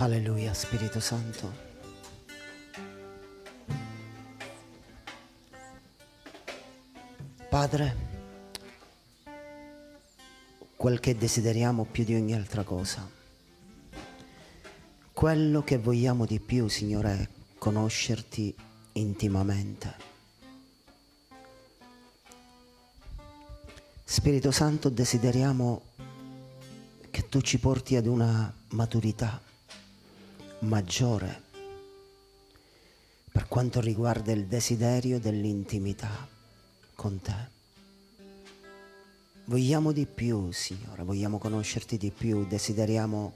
Alleluia Spirito Santo. Padre, quel che desideriamo più di ogni altra cosa, quello che vogliamo di più, Signore, è conoscerti intimamente. Spirito Santo, desideriamo che tu ci porti ad una maturità maggiore per quanto riguarda il desiderio dell'intimità con te. Vogliamo di più, Signore, vogliamo conoscerti di più, desideriamo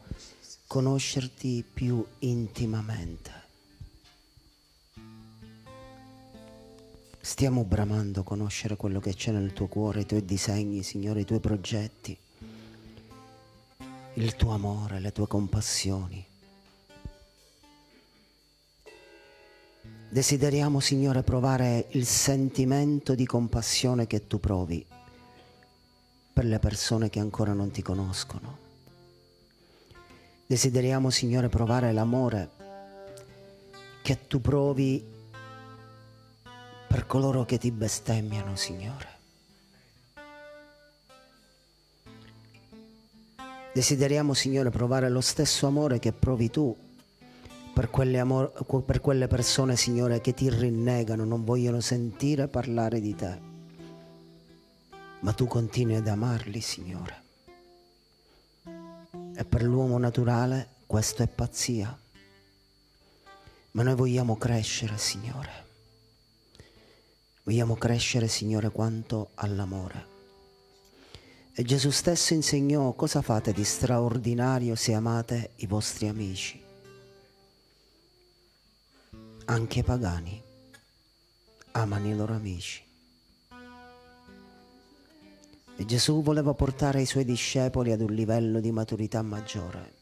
conoscerti più intimamente. Stiamo bramando conoscere quello che c'è nel tuo cuore, i tuoi disegni, Signore, i tuoi progetti, il tuo amore, le tue compassioni. Desideriamo, Signore, provare il sentimento di compassione che tu provi per le persone che ancora non ti conoscono. Desideriamo, Signore, provare l'amore che tu provi per coloro che ti bestemmiano, Signore. Desideriamo, Signore, provare lo stesso amore che provi tu per quelle, amor- per quelle persone, Signore, che ti rinnegano, non vogliono sentire parlare di te. Ma tu continui ad amarli, Signore. E per l'uomo naturale questo è pazzia. Ma noi vogliamo crescere, Signore. Vogliamo crescere, Signore, quanto all'amore. E Gesù stesso insegnò cosa fate di straordinario se amate i vostri amici. Anche i pagani amano i loro amici. E Gesù voleva portare i suoi discepoli ad un livello di maturità maggiore,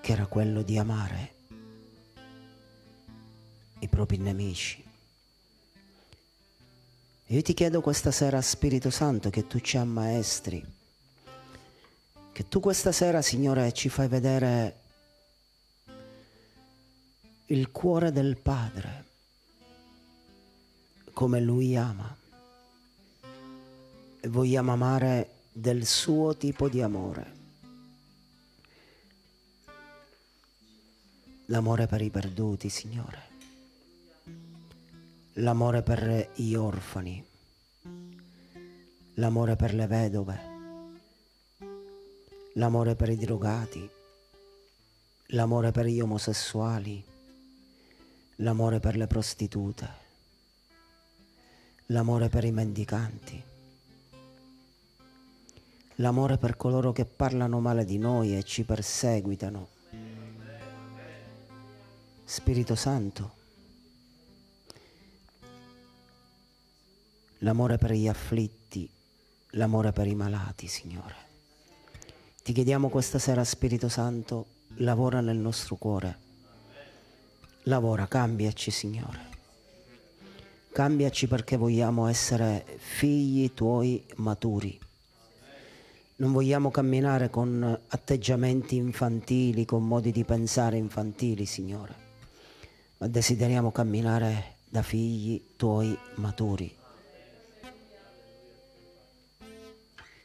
che era quello di amare i propri nemici. io ti chiedo questa sera, Spirito Santo, che tu ci ammaestri, che tu questa sera, Signore, ci fai vedere il cuore del Padre, come Lui ama. E vogliamo amare del suo tipo di amore. L'amore per i perduti, Signore. L'amore per gli orfani. L'amore per le vedove. L'amore per i drogati. L'amore per gli omosessuali l'amore per le prostitute, l'amore per i mendicanti, l'amore per coloro che parlano male di noi e ci perseguitano. Spirito Santo, l'amore per gli afflitti, l'amore per i malati, Signore. Ti chiediamo questa sera, Spirito Santo, lavora nel nostro cuore Lavora, cambiaci Signore. Cambiaci perché vogliamo essere figli tuoi maturi. Non vogliamo camminare con atteggiamenti infantili, con modi di pensare infantili, Signore, ma desideriamo camminare da figli tuoi maturi.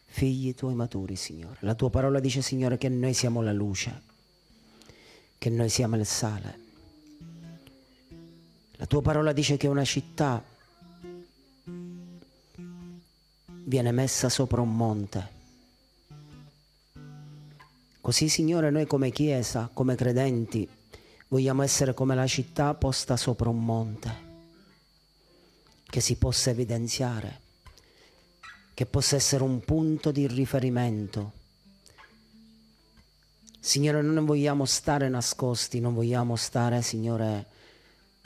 Figli tuoi maturi, Signore. La tua parola dice, Signore, che noi siamo la luce, che noi siamo il sale. La tua parola dice che una città viene messa sopra un monte. Così, Signore, noi come Chiesa, come credenti, vogliamo essere come la città posta sopra un monte, che si possa evidenziare, che possa essere un punto di riferimento. Signore, noi non vogliamo stare nascosti, non vogliamo stare, Signore,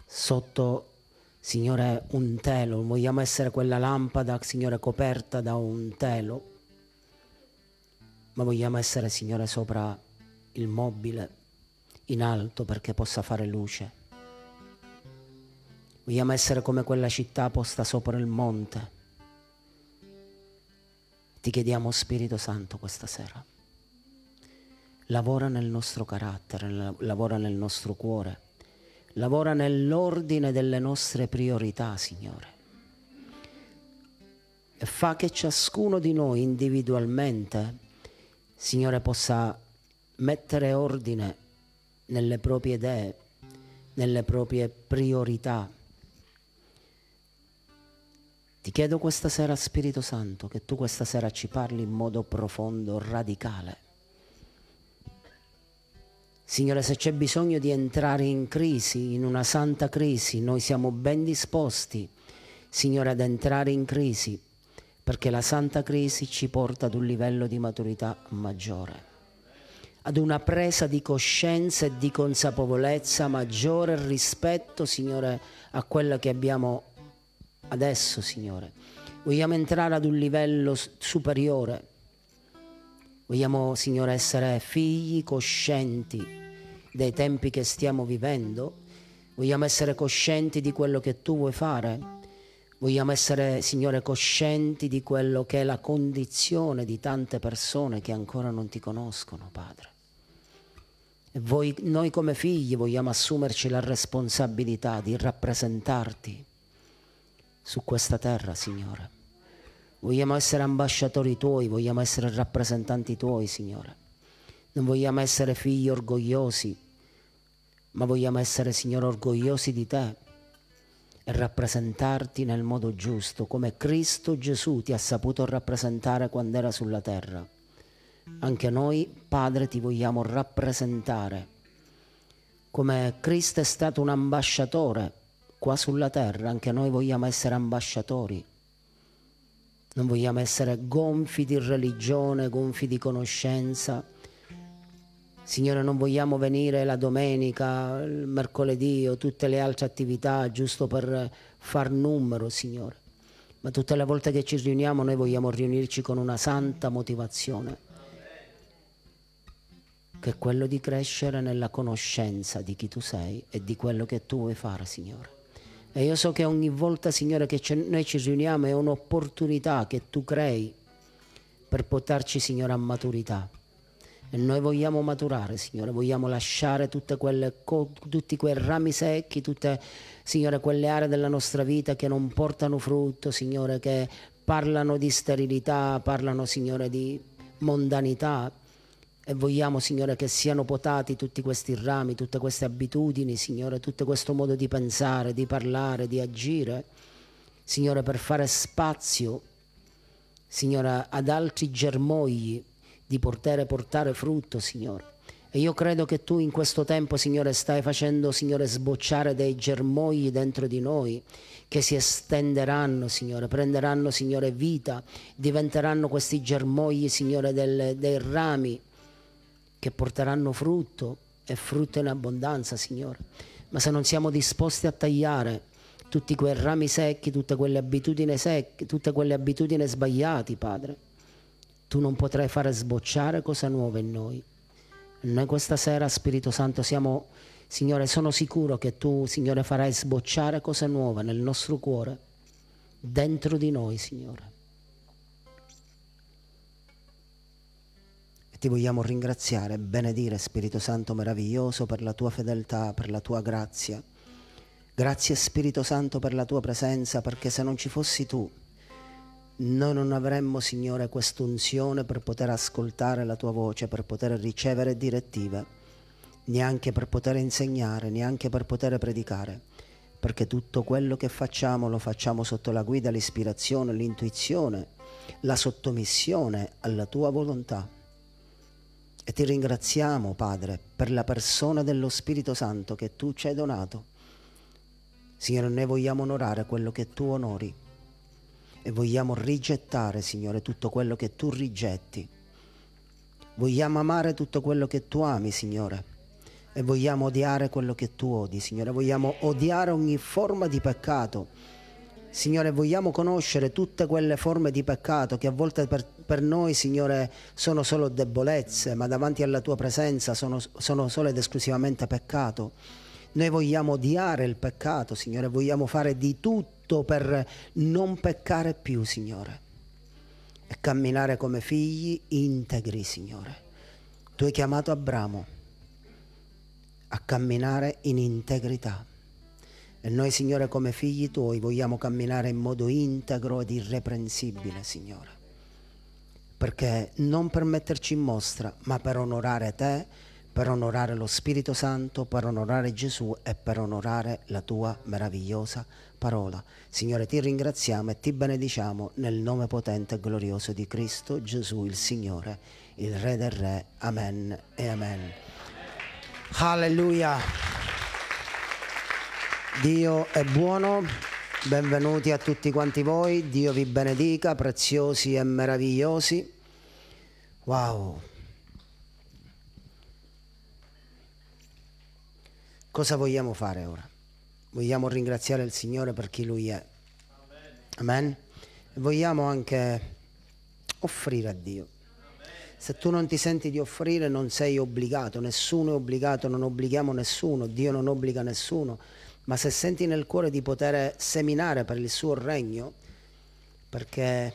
sotto, Signore, un telo. Vogliamo essere quella lampada, Signore, coperta da un telo, ma vogliamo essere, Signore, sopra il mobile, in alto, perché possa fare luce. Vogliamo essere come quella città posta sopra il monte. Ti chiediamo Spirito Santo questa sera. Lavora nel nostro carattere, lavora nel nostro cuore Lavora nell'ordine delle nostre priorità, Signore. E fa che ciascuno di noi individualmente, Signore, possa mettere ordine nelle proprie idee, nelle proprie priorità. Ti chiedo questa sera, Spirito Santo, che tu questa sera ci parli in modo profondo, radicale Signore, se c'è bisogno di entrare in crisi, in una santa crisi, noi siamo ben disposti, Signore, ad entrare in crisi, perché la santa crisi ci porta ad un livello di maturità maggiore, ad una presa di coscienza e di consapevolezza maggiore rispetto, Signore, a quella che abbiamo adesso, Signore. Vogliamo entrare ad un livello superiore Vogliamo, Signore, essere figli coscienti dei tempi che stiamo vivendo. Vogliamo essere coscienti di quello che tu vuoi fare. Vogliamo essere, Signore, coscienti di quello che è la condizione di tante persone che ancora non ti conoscono, Padre. Voi, noi come figli vogliamo assumerci la responsabilità di rappresentarti su questa terra, Signore. Vogliamo essere ambasciatori tuoi, vogliamo essere rappresentanti tuoi, Signore. Non vogliamo essere figli orgogliosi, ma vogliamo essere, Signore, orgogliosi di te e rappresentarti nel modo giusto, come Cristo Gesù ti ha saputo rappresentare quando era sulla terra. Anche noi, Padre, ti vogliamo rappresentare, come Cristo è stato un ambasciatore qua sulla terra, anche noi vogliamo essere ambasciatori non vogliamo essere gonfi di religione, gonfi di conoscenza. Signore, non vogliamo venire la domenica, il mercoledì o tutte le altre attività giusto per far numero, Signore. Ma tutte le volte che ci riuniamo noi vogliamo riunirci con una santa motivazione, che è quello di crescere nella conoscenza di chi tu sei e di quello che tu vuoi fare, Signore. E io so che ogni volta, Signore, che noi ci riuniamo è un'opportunità che tu crei per portarci, Signore, a maturità. E noi vogliamo maturare, Signore, vogliamo lasciare quelle, tutti quei rami secchi, tutte, Signore, quelle aree della nostra vita che non portano frutto, Signore, che parlano di sterilità, parlano, Signore, di mondanità e vogliamo, Signore, che siano potati tutti questi rami, tutte queste abitudini, Signore, tutto questo modo di pensare, di parlare, di agire, Signore, per fare spazio, Signore, ad altri germogli di poter portare frutto, Signore. E io credo che tu in questo tempo, Signore, stai facendo, Signore, sbocciare dei germogli dentro di noi che si estenderanno, Signore, prenderanno, Signore, vita, diventeranno questi germogli, Signore, del, dei rami, che porteranno frutto e frutto in abbondanza, Signore. Ma se non siamo disposti a tagliare tutti quei rami secchi, tutte quelle abitudini secche, tutte quelle abitudini sbagliate, Padre, tu non potrai fare sbocciare cosa nuova in noi. Noi questa sera, Spirito Santo, siamo, Signore, sono sicuro che tu, Signore, farai sbocciare cosa nuova nel nostro cuore, dentro di noi, Signore. Ti vogliamo ringraziare, benedire Spirito Santo meraviglioso per la tua fedeltà, per la tua grazia. Grazie Spirito Santo per la tua presenza, perché se non ci fossi tu, noi non avremmo, Signore, quest'unzione per poter ascoltare la tua voce, per poter ricevere direttive, neanche per poter insegnare, neanche per poter predicare, perché tutto quello che facciamo lo facciamo sotto la guida, l'ispirazione, l'intuizione, la sottomissione alla tua volontà. E ti ringraziamo, Padre, per la persona dello Spirito Santo che tu ci hai donato. Signore, noi vogliamo onorare quello che tu onori e vogliamo rigettare, Signore, tutto quello che tu rigetti. Vogliamo amare tutto quello che tu ami, Signore, e vogliamo odiare quello che tu odi, Signore. Vogliamo odiare ogni forma di peccato Signore, vogliamo conoscere tutte quelle forme di peccato che a volte per, per noi, Signore, sono solo debolezze, ma davanti alla Tua presenza sono, sono solo ed esclusivamente peccato. Noi vogliamo odiare il peccato, Signore, vogliamo fare di tutto per non peccare più, Signore, e camminare come figli integri, Signore. Tu hai chiamato Abramo a camminare in integrità. E noi, Signore, come figli tuoi, vogliamo camminare in modo integro ed irreprensibile, Signore. Perché non per metterci in mostra, ma per onorare te, per onorare lo Spirito Santo, per onorare Gesù e per onorare la tua meravigliosa parola. Signore, ti ringraziamo e ti benediciamo nel nome potente e glorioso di Cristo Gesù, il Signore, il Re del Re. Amen e amen. Alleluia. Dio è buono, benvenuti a tutti quanti voi, Dio vi benedica, preziosi e meravigliosi. Wow! Cosa vogliamo fare ora? Vogliamo ringraziare il Signore per chi Lui è. Amen. E vogliamo anche offrire a Dio. Se tu non ti senti di offrire non sei obbligato, nessuno è obbligato, non obblighiamo nessuno, Dio non obbliga nessuno ma se senti nel cuore di poter seminare per il suo regno, perché,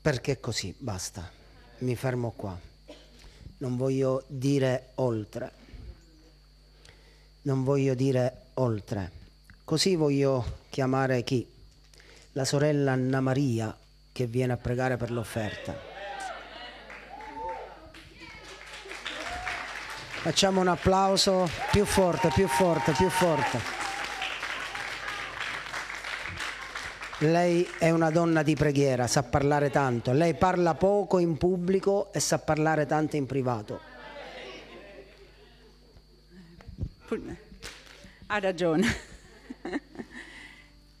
perché così, basta, mi fermo qua, non voglio dire oltre, non voglio dire oltre, così voglio chiamare chi? La sorella Anna Maria che viene a pregare per l'offerta. Facciamo un applauso più forte, più forte, più forte. Lei è una donna di preghiera, sa parlare tanto. Lei parla poco in pubblico e sa parlare tanto in privato. Ha ragione.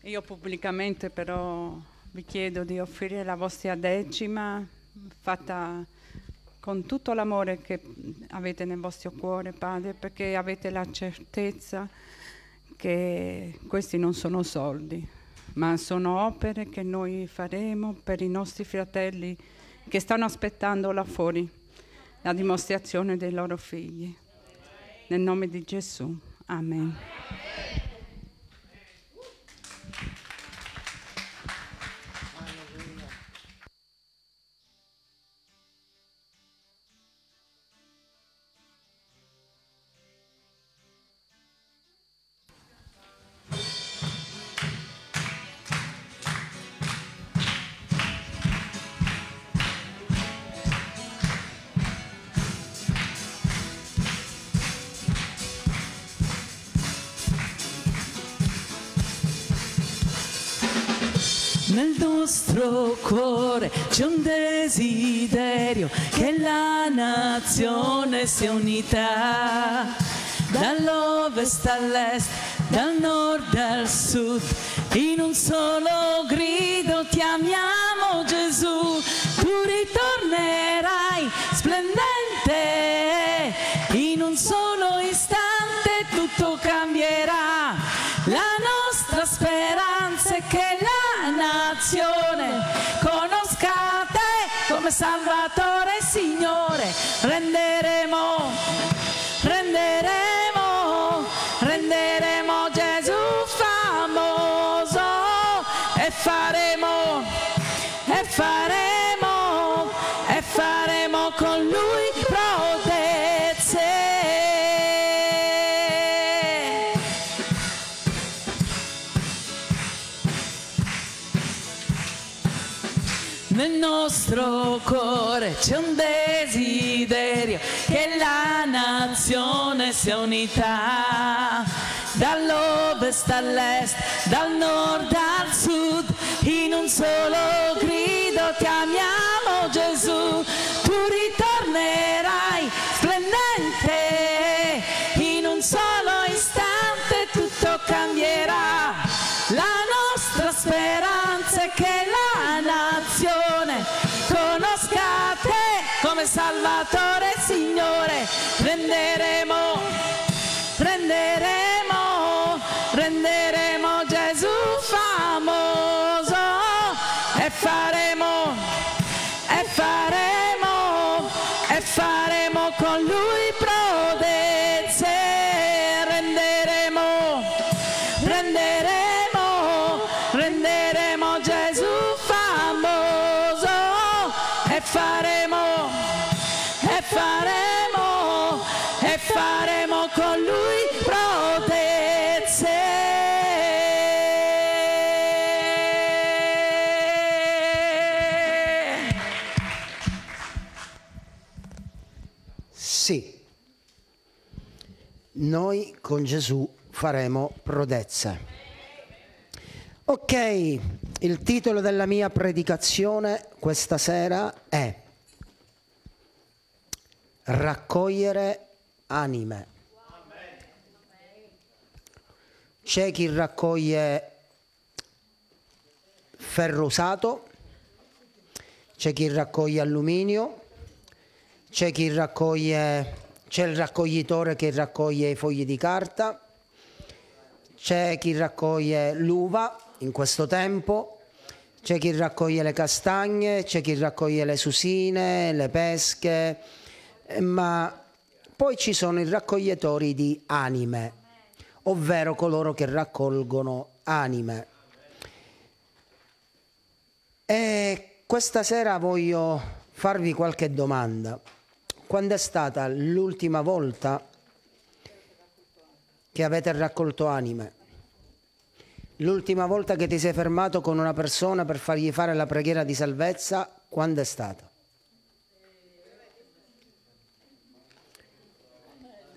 Io pubblicamente però vi chiedo di offrire la vostra decima fatta con tutto l'amore che avete nel vostro cuore, Padre, perché avete la certezza che questi non sono soldi, ma sono opere che noi faremo per i nostri fratelli che stanno aspettando là fuori la dimostrazione dei loro figli. Nel nome di Gesù. Amen. nostro cuore c'è un desiderio che la nazione sia unita. Dall'ovest all'est, dal nord al sud, in un solo grido ti amiamo Gesù. Tu ritornerai splendente in un solo nostro cuore c'è un desiderio che la nazione sia unita Dall'ovest all'est, dal nord al sud, in un solo grido ti amiamo Gesù. con Gesù faremo prodezze. Ok, il titolo della mia predicazione questa sera è Raccogliere anime. C'è chi raccoglie ferro usato, c'è chi raccoglie alluminio, c'è chi raccoglie c'è il raccoglitore che raccoglie i fogli di carta, c'è chi raccoglie l'uva in questo tempo, c'è chi raccoglie le castagne, c'è chi raccoglie le susine, le pesche, eh, ma poi ci sono i raccoglitori di anime, ovvero coloro che raccolgono anime. E questa sera voglio farvi qualche domanda. Quando è stata l'ultima volta che avete raccolto anime? L'ultima volta che ti sei fermato con una persona per fargli fare la preghiera di salvezza, quando è stata?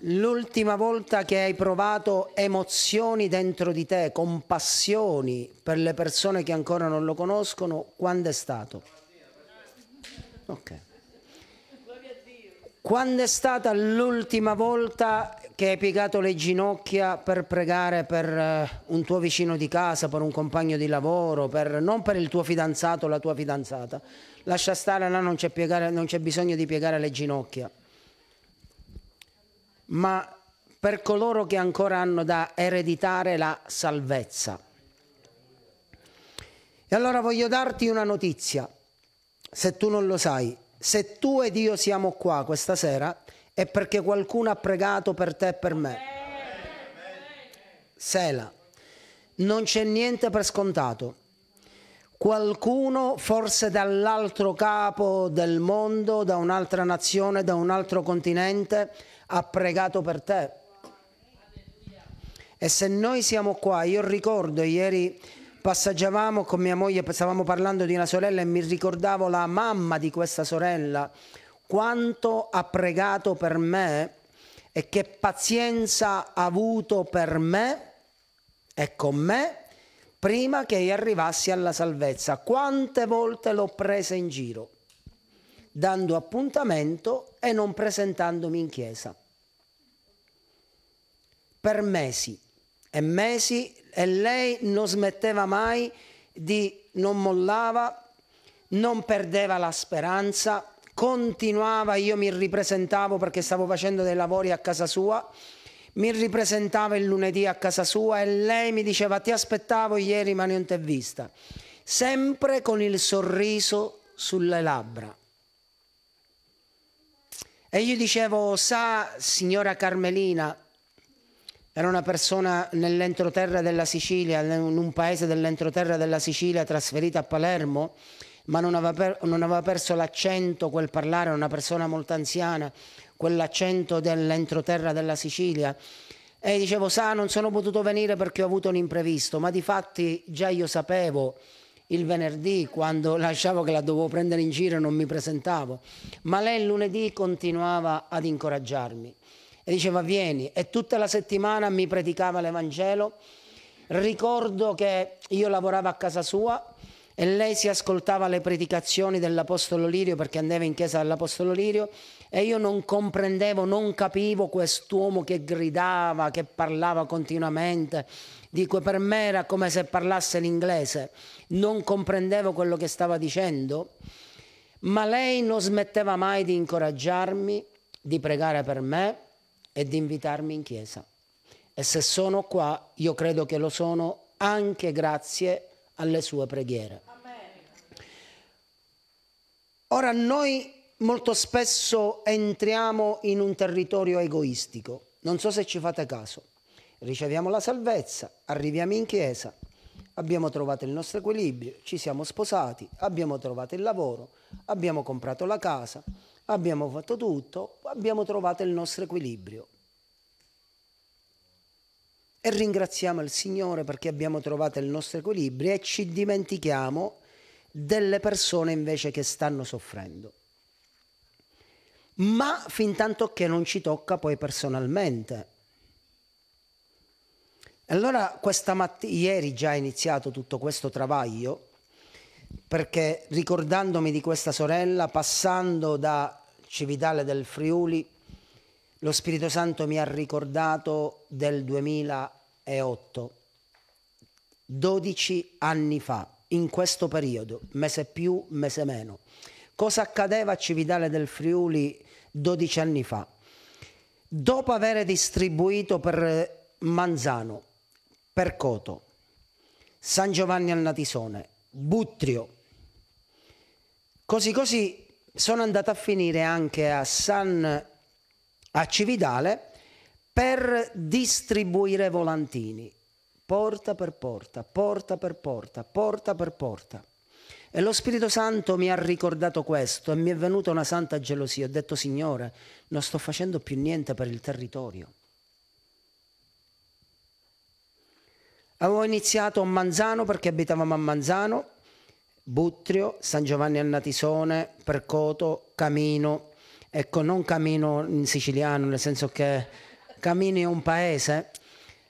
L'ultima volta che hai provato emozioni dentro di te, compassioni per le persone che ancora non lo conoscono, quando è stato? Ok. Quando è stata l'ultima volta che hai piegato le ginocchia per pregare per eh, un tuo vicino di casa, per un compagno di lavoro, per, non per il tuo fidanzato o la tua fidanzata? Lascia stare, là non c'è, piegare, non c'è bisogno di piegare le ginocchia. Ma per coloro che ancora hanno da ereditare la salvezza. E allora voglio darti una notizia, se tu non lo sai se tu ed io siamo qua questa sera è perché qualcuno ha pregato per te e per me. Sela, non c'è niente per scontato. Qualcuno, forse dall'altro capo del mondo, da un'altra nazione, da un altro continente, ha pregato per te. E se noi siamo qua, io ricordo ieri passaggiavamo con mia moglie, stavamo parlando di una sorella e mi ricordavo la mamma di questa sorella, quanto ha pregato per me e che pazienza ha avuto per me e con me prima che io arrivassi alla salvezza. Quante volte l'ho presa in giro, dando appuntamento e non presentandomi in chiesa. Per mesi e mesi e lei non smetteva mai di non mollava, non perdeva la speranza, continuava, io mi ripresentavo perché stavo facendo dei lavori a casa sua, mi ripresentava il lunedì a casa sua e lei mi diceva ti aspettavo ieri ma non ti ho vista, sempre con il sorriso sulle labbra. E io dicevo, sa signora Carmelina, era una persona nell'entroterra della Sicilia, in un paese dell'entroterra della Sicilia trasferita a Palermo, ma non aveva, non aveva perso l'accento, quel parlare, era una persona molto anziana, quell'accento dell'entroterra della Sicilia. E dicevo, sa, non sono potuto venire perché ho avuto un imprevisto, ma di fatti già io sapevo il venerdì quando lasciavo che la dovevo prendere in giro e non mi presentavo, ma lei il lunedì continuava ad incoraggiarmi e diceva vieni e tutta la settimana mi predicava l'Evangelo. Ricordo che io lavoravo a casa sua e lei si ascoltava le predicazioni dell'Apostolo Lirio perché andava in chiesa dell'Apostolo Lirio e io non comprendevo, non capivo quest'uomo che gridava, che parlava continuamente. Dico, per me era come se parlasse l'inglese, non comprendevo quello che stava dicendo, ma lei non smetteva mai di incoraggiarmi, di pregare per me e di invitarmi in chiesa. E se sono qua, io credo che lo sono anche grazie alle sue preghiere. Ora noi molto spesso entriamo in un territorio egoistico, non so se ci fate caso. Riceviamo la salvezza, arriviamo in chiesa, abbiamo trovato il nostro equilibrio, ci siamo sposati, abbiamo trovato il lavoro, abbiamo comprato la casa, abbiamo fatto tutto, abbiamo trovato il nostro equilibrio. E ringraziamo il Signore perché abbiamo trovato il nostro equilibrio e ci dimentichiamo delle persone invece che stanno soffrendo. Ma fin tanto che non ci tocca poi personalmente. Allora questa mattina, ieri già è iniziato tutto questo travaglio, perché ricordandomi di questa sorella, passando da Civitale del Friuli, lo Spirito Santo mi ha ricordato del 2008, 12 anni fa, in questo periodo, mese più, mese meno. Cosa accadeva a Civitale del Friuli 12 anni fa? Dopo aver distribuito per Manzano, per Coto, San Giovanni al Natisone, Butrio. Così così sono andato a finire anche a San a Cividale per distribuire volantini porta per porta, porta per porta, porta per porta. E lo Spirito Santo mi ha ricordato questo e mi è venuta una santa gelosia. Ho detto, Signore, non sto facendo più niente per il territorio. Avevo iniziato a Manzano perché abitavamo a Manzano, Buttrio, San Giovanni al Natisone, Percoto, Camino. Ecco, non Camino in siciliano, nel senso che Camino è un paese.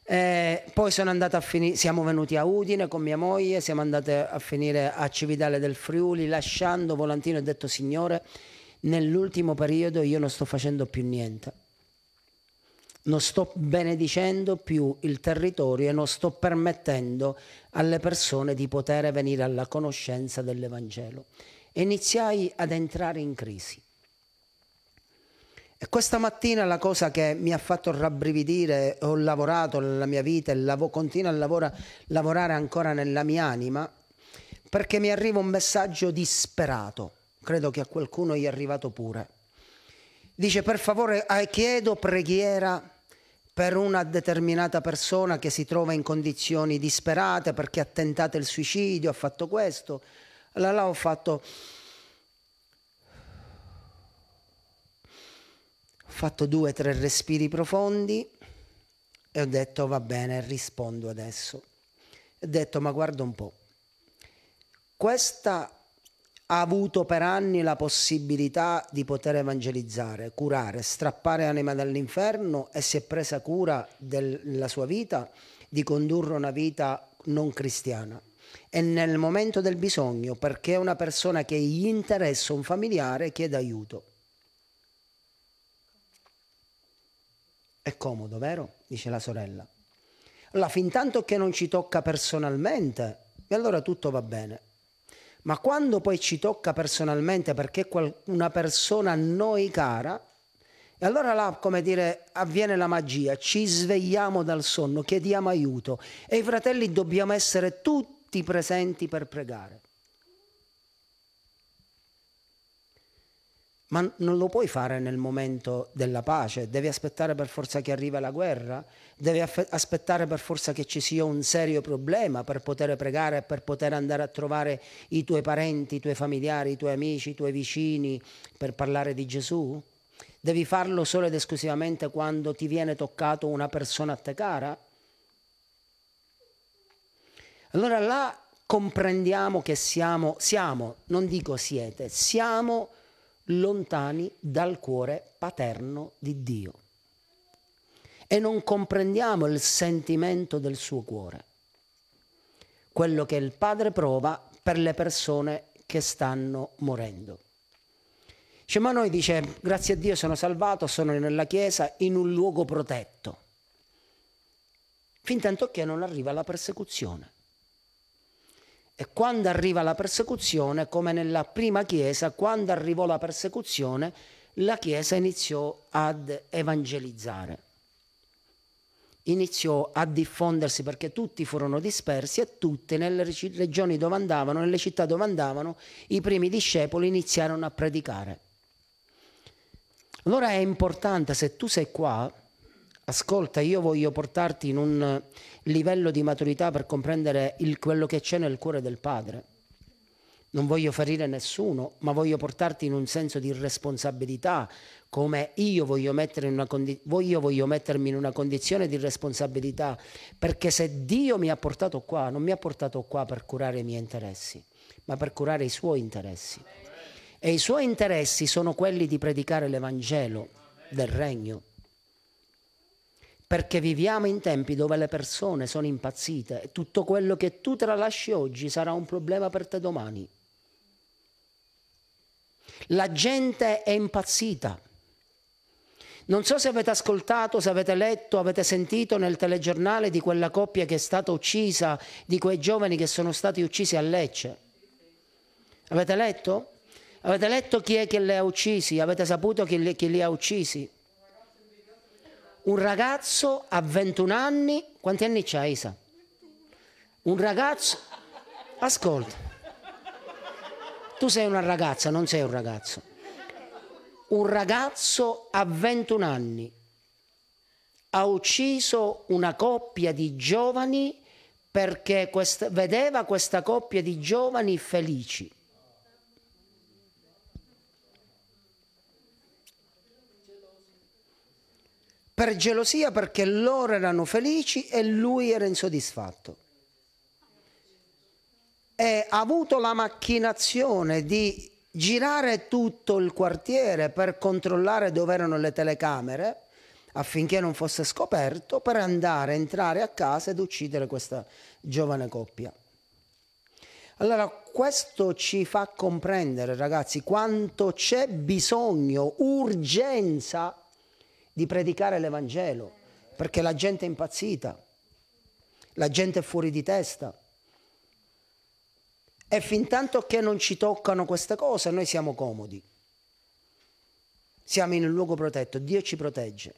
E poi sono andato a finire, siamo venuti a Udine con mia moglie, siamo andati a finire a Cividale del Friuli, lasciando Volantino e detto, signore, nell'ultimo periodo io non sto facendo più niente non sto benedicendo più il territorio e non sto permettendo alle persone di poter venire alla conoscenza dell'Evangelo. E iniziai ad entrare in crisi. E questa mattina la cosa che mi ha fatto rabbrividire, ho lavorato nella mia vita e lav- continuo a lavora, lavorare ancora nella mia anima, perché mi arriva un messaggio disperato, credo che a qualcuno gli è arrivato pure. Dice per favore eh, chiedo preghiera per una determinata persona che si trova in condizioni disperate perché ha tentato il suicidio, ha fatto questo, Allora là ho fatto... Ho fatto due, tre respiri profondi e ho detto va bene, rispondo adesso. Ho detto ma guarda un po', questa ha avuto per anni la possibilità di poter evangelizzare, curare, strappare anima dall'inferno e si è presa cura della sua vita di condurre una vita non cristiana. E nel momento del bisogno, perché è una persona che gli interessa un familiare, chiede aiuto. È comodo, vero? Dice la sorella. Allora, fin tanto che non ci tocca personalmente, e allora tutto va bene. Ma quando poi ci tocca personalmente perché una persona a noi cara, e allora là, come dire, avviene la magia, ci svegliamo dal sonno, chiediamo aiuto e i fratelli dobbiamo essere tutti presenti per pregare. ma non lo puoi fare nel momento della pace, devi aspettare per forza che arriva la guerra, devi aspettare per forza che ci sia un serio problema per poter pregare, per poter andare a trovare i tuoi parenti, i tuoi familiari, i tuoi amici, i tuoi vicini per parlare di Gesù? Devi farlo solo ed esclusivamente quando ti viene toccato una persona a te cara? Allora là comprendiamo che siamo, siamo, non dico siete, siamo lontani dal cuore paterno di Dio e non comprendiamo il sentimento del suo cuore, quello che il Padre prova per le persone che stanno morendo. Cioè, ma noi dice, grazie a Dio sono salvato, sono nella Chiesa, in un luogo protetto, fin tanto che non arriva la persecuzione. E quando arriva la persecuzione, come nella prima Chiesa, quando arrivò la persecuzione, la Chiesa iniziò ad evangelizzare. Iniziò a diffondersi perché tutti furono dispersi e tutte nelle regioni dove andavano, nelle città dove andavano, i primi discepoli iniziarono a predicare. Allora è importante se tu sei qua ascolta, io voglio portarti in un eh, livello di maturità per comprendere il, quello che c'è nel cuore del padre. Non voglio ferire nessuno, ma voglio portarti in un senso di responsabilità, come io voglio, condi- voglio, voglio mettermi in una condizione di responsabilità, perché se Dio mi ha portato qua, non mi ha portato qua per curare i miei interessi, ma per curare i suoi interessi. E i suoi interessi sono quelli di predicare l'Evangelo del Regno perché viviamo in tempi dove le persone sono impazzite e tutto quello che tu tralasci oggi sarà un problema per te domani. La gente è impazzita. Non so se avete ascoltato, se avete letto, avete sentito nel telegiornale di quella coppia che è stata uccisa, di quei giovani che sono stati uccisi a Lecce. Avete letto? Avete letto chi è che li ha uccisi? Avete saputo chi li, chi li ha uccisi? un ragazzo a 21 anni, quanti anni c'ha Isa? Un ragazzo, ascolta, tu sei una ragazza, non sei un ragazzo. Un ragazzo a 21 anni ha ucciso una coppia di giovani perché quest vedeva questa coppia di giovani felici. per gelosia perché loro erano felici e lui era insoddisfatto. E ha avuto la macchinazione di girare tutto il quartiere per controllare dove erano le telecamere affinché non fosse scoperto per andare, entrare a casa ed uccidere questa giovane coppia. Allora, questo ci fa comprendere, ragazzi, quanto c'è bisogno, urgenza di predicare l'Evangelo, perché la gente è impazzita, la gente è fuori di testa. E fin tanto che non ci toccano queste cose, noi siamo comodi. Siamo in un luogo protetto, Dio ci protegge.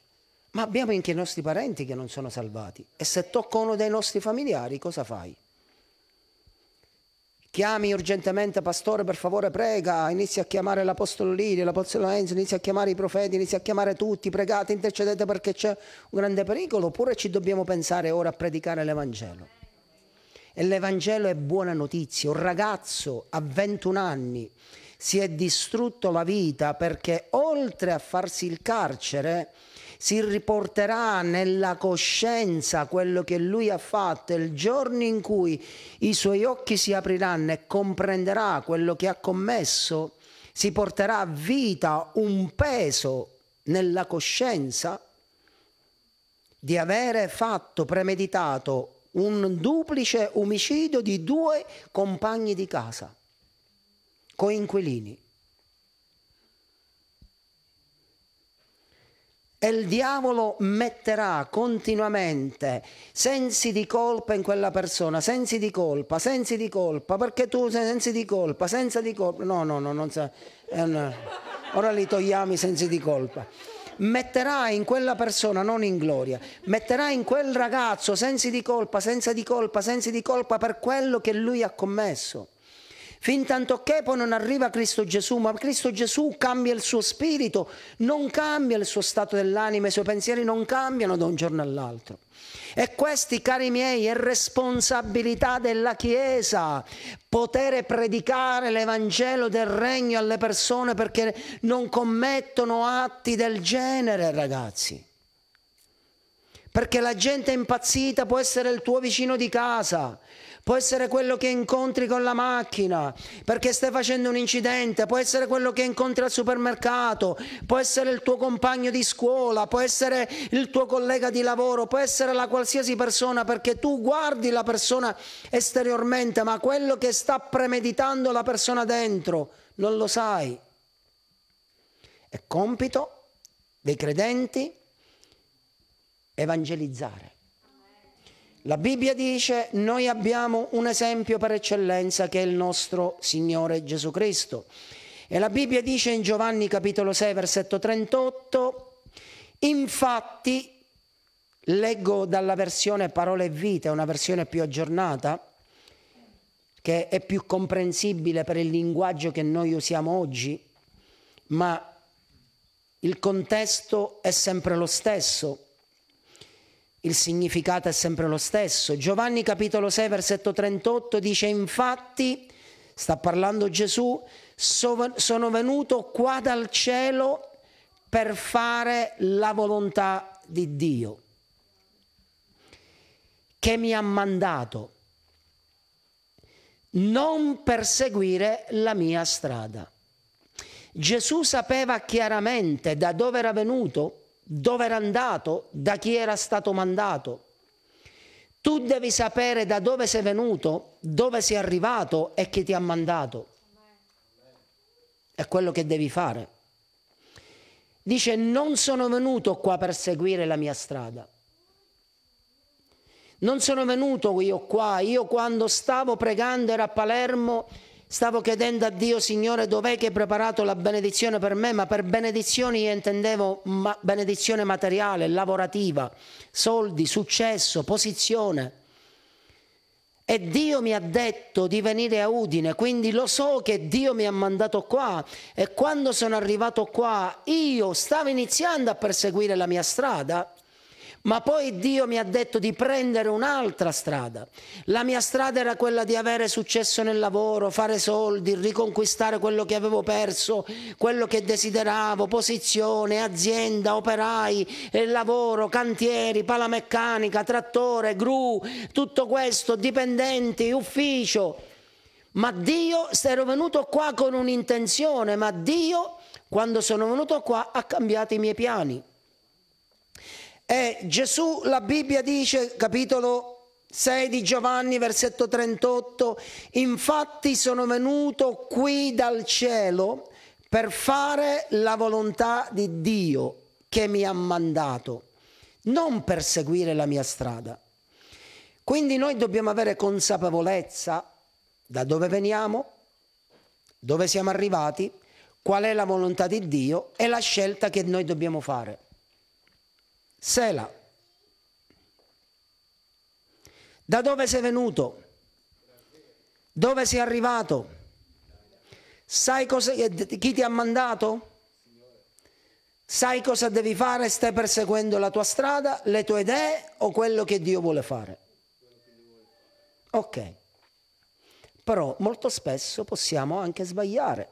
Ma abbiamo anche i nostri parenti che non sono salvati. E se tocca uno dei nostri familiari, cosa fai? chiami urgentemente pastore per favore prega, inizia a chiamare l'apostolo Lirio, l'apostolo Enzo, inizia a chiamare i profeti, inizia a chiamare tutti, pregate, intercedete perché c'è un grande pericolo, oppure ci dobbiamo pensare ora a predicare l'Evangelo. E l'Evangelo è buona notizia, un ragazzo a 21 anni si è distrutto la vita perché oltre a farsi il carcere si riporterà nella coscienza quello che lui ha fatto il giorno in cui i suoi occhi si apriranno e comprenderà quello che ha commesso, si porterà a vita un peso nella coscienza di avere fatto premeditato un duplice omicidio di due compagni di casa, coinquilini. E il diavolo metterà continuamente sensi di colpa in quella persona, sensi di colpa, sensi di colpa, perché tu sei sensi di colpa, senza di colpa. No, no, no, non sa. Eh, no. Ora li togliamo i sensi di colpa. Metterà in quella persona, non in gloria, metterà in quel ragazzo sensi di colpa, senza di colpa, sensi di colpa per quello che lui ha commesso fin tanto che poi non arriva Cristo Gesù, ma Cristo Gesù cambia il suo spirito, non cambia il suo stato dell'anima, i suoi pensieri non cambiano da un giorno all'altro. E questi, cari miei, è responsabilità della Chiesa, potere predicare l'Evangelo del Regno alle persone perché non commettono atti del genere, ragazzi. Perché la gente impazzita può essere il tuo vicino di casa, può essere quello che incontri con la macchina perché stai facendo un incidente, può essere quello che incontri al supermercato, può essere il tuo compagno di scuola, può essere il tuo collega di lavoro, può essere la qualsiasi persona perché tu guardi la persona esteriormente, ma quello che sta premeditando la persona dentro non lo sai. È compito dei credenti evangelizzare. La Bibbia dice noi abbiamo un esempio per eccellenza che è il nostro Signore Gesù Cristo. E la Bibbia dice in Giovanni capitolo 6 versetto 38, infatti, leggo dalla versione Parole e Vita, una versione più aggiornata, che è più comprensibile per il linguaggio che noi usiamo oggi, ma il contesto è sempre lo stesso. Il significato è sempre lo stesso. Giovanni capitolo 6 versetto 38 dice infatti, sta parlando Gesù, sono venuto qua dal cielo per fare la volontà di Dio che mi ha mandato, non per seguire la mia strada. Gesù sapeva chiaramente da dove era venuto dove era andato, da chi era stato mandato. Tu devi sapere da dove sei venuto, dove sei arrivato e chi ti ha mandato. È quello che devi fare. Dice, non sono venuto qua per seguire la mia strada. Non sono venuto io qua, io quando stavo pregando era a Palermo Stavo chiedendo a Dio, Signore, dov'è che hai preparato la benedizione per me, ma per benedizioni io intendevo ma benedizione materiale, lavorativa, soldi, successo, posizione. E Dio mi ha detto di venire a Udine, quindi lo so che Dio mi ha mandato qua e quando sono arrivato qua io stavo iniziando a perseguire la mia strada ma poi Dio mi ha detto di prendere un'altra strada. La mia strada era quella di avere successo nel lavoro, fare soldi, riconquistare quello che avevo perso, quello che desideravo, posizione, azienda, operai, eh, lavoro, cantieri, palameccanica, trattore, gru, tutto questo, dipendenti, ufficio. Ma Dio, ero venuto qua con un'intenzione, ma Dio, quando sono venuto qua, ha cambiato i miei piani. E Gesù, la Bibbia dice, capitolo 6 di Giovanni, versetto 38, infatti sono venuto qui dal cielo per fare la volontà di Dio che mi ha mandato, non per seguire la mia strada. Quindi noi dobbiamo avere consapevolezza da dove veniamo, dove siamo arrivati, qual è la volontà di Dio e la scelta che noi dobbiamo fare. Sela. Da dove sei venuto? Dove sei arrivato? Sai cosa, eh, chi ti ha mandato? Sai cosa devi fare? Stai perseguendo la tua strada, le tue idee o quello che Dio vuole fare? Ok. Però molto spesso possiamo anche sbagliare.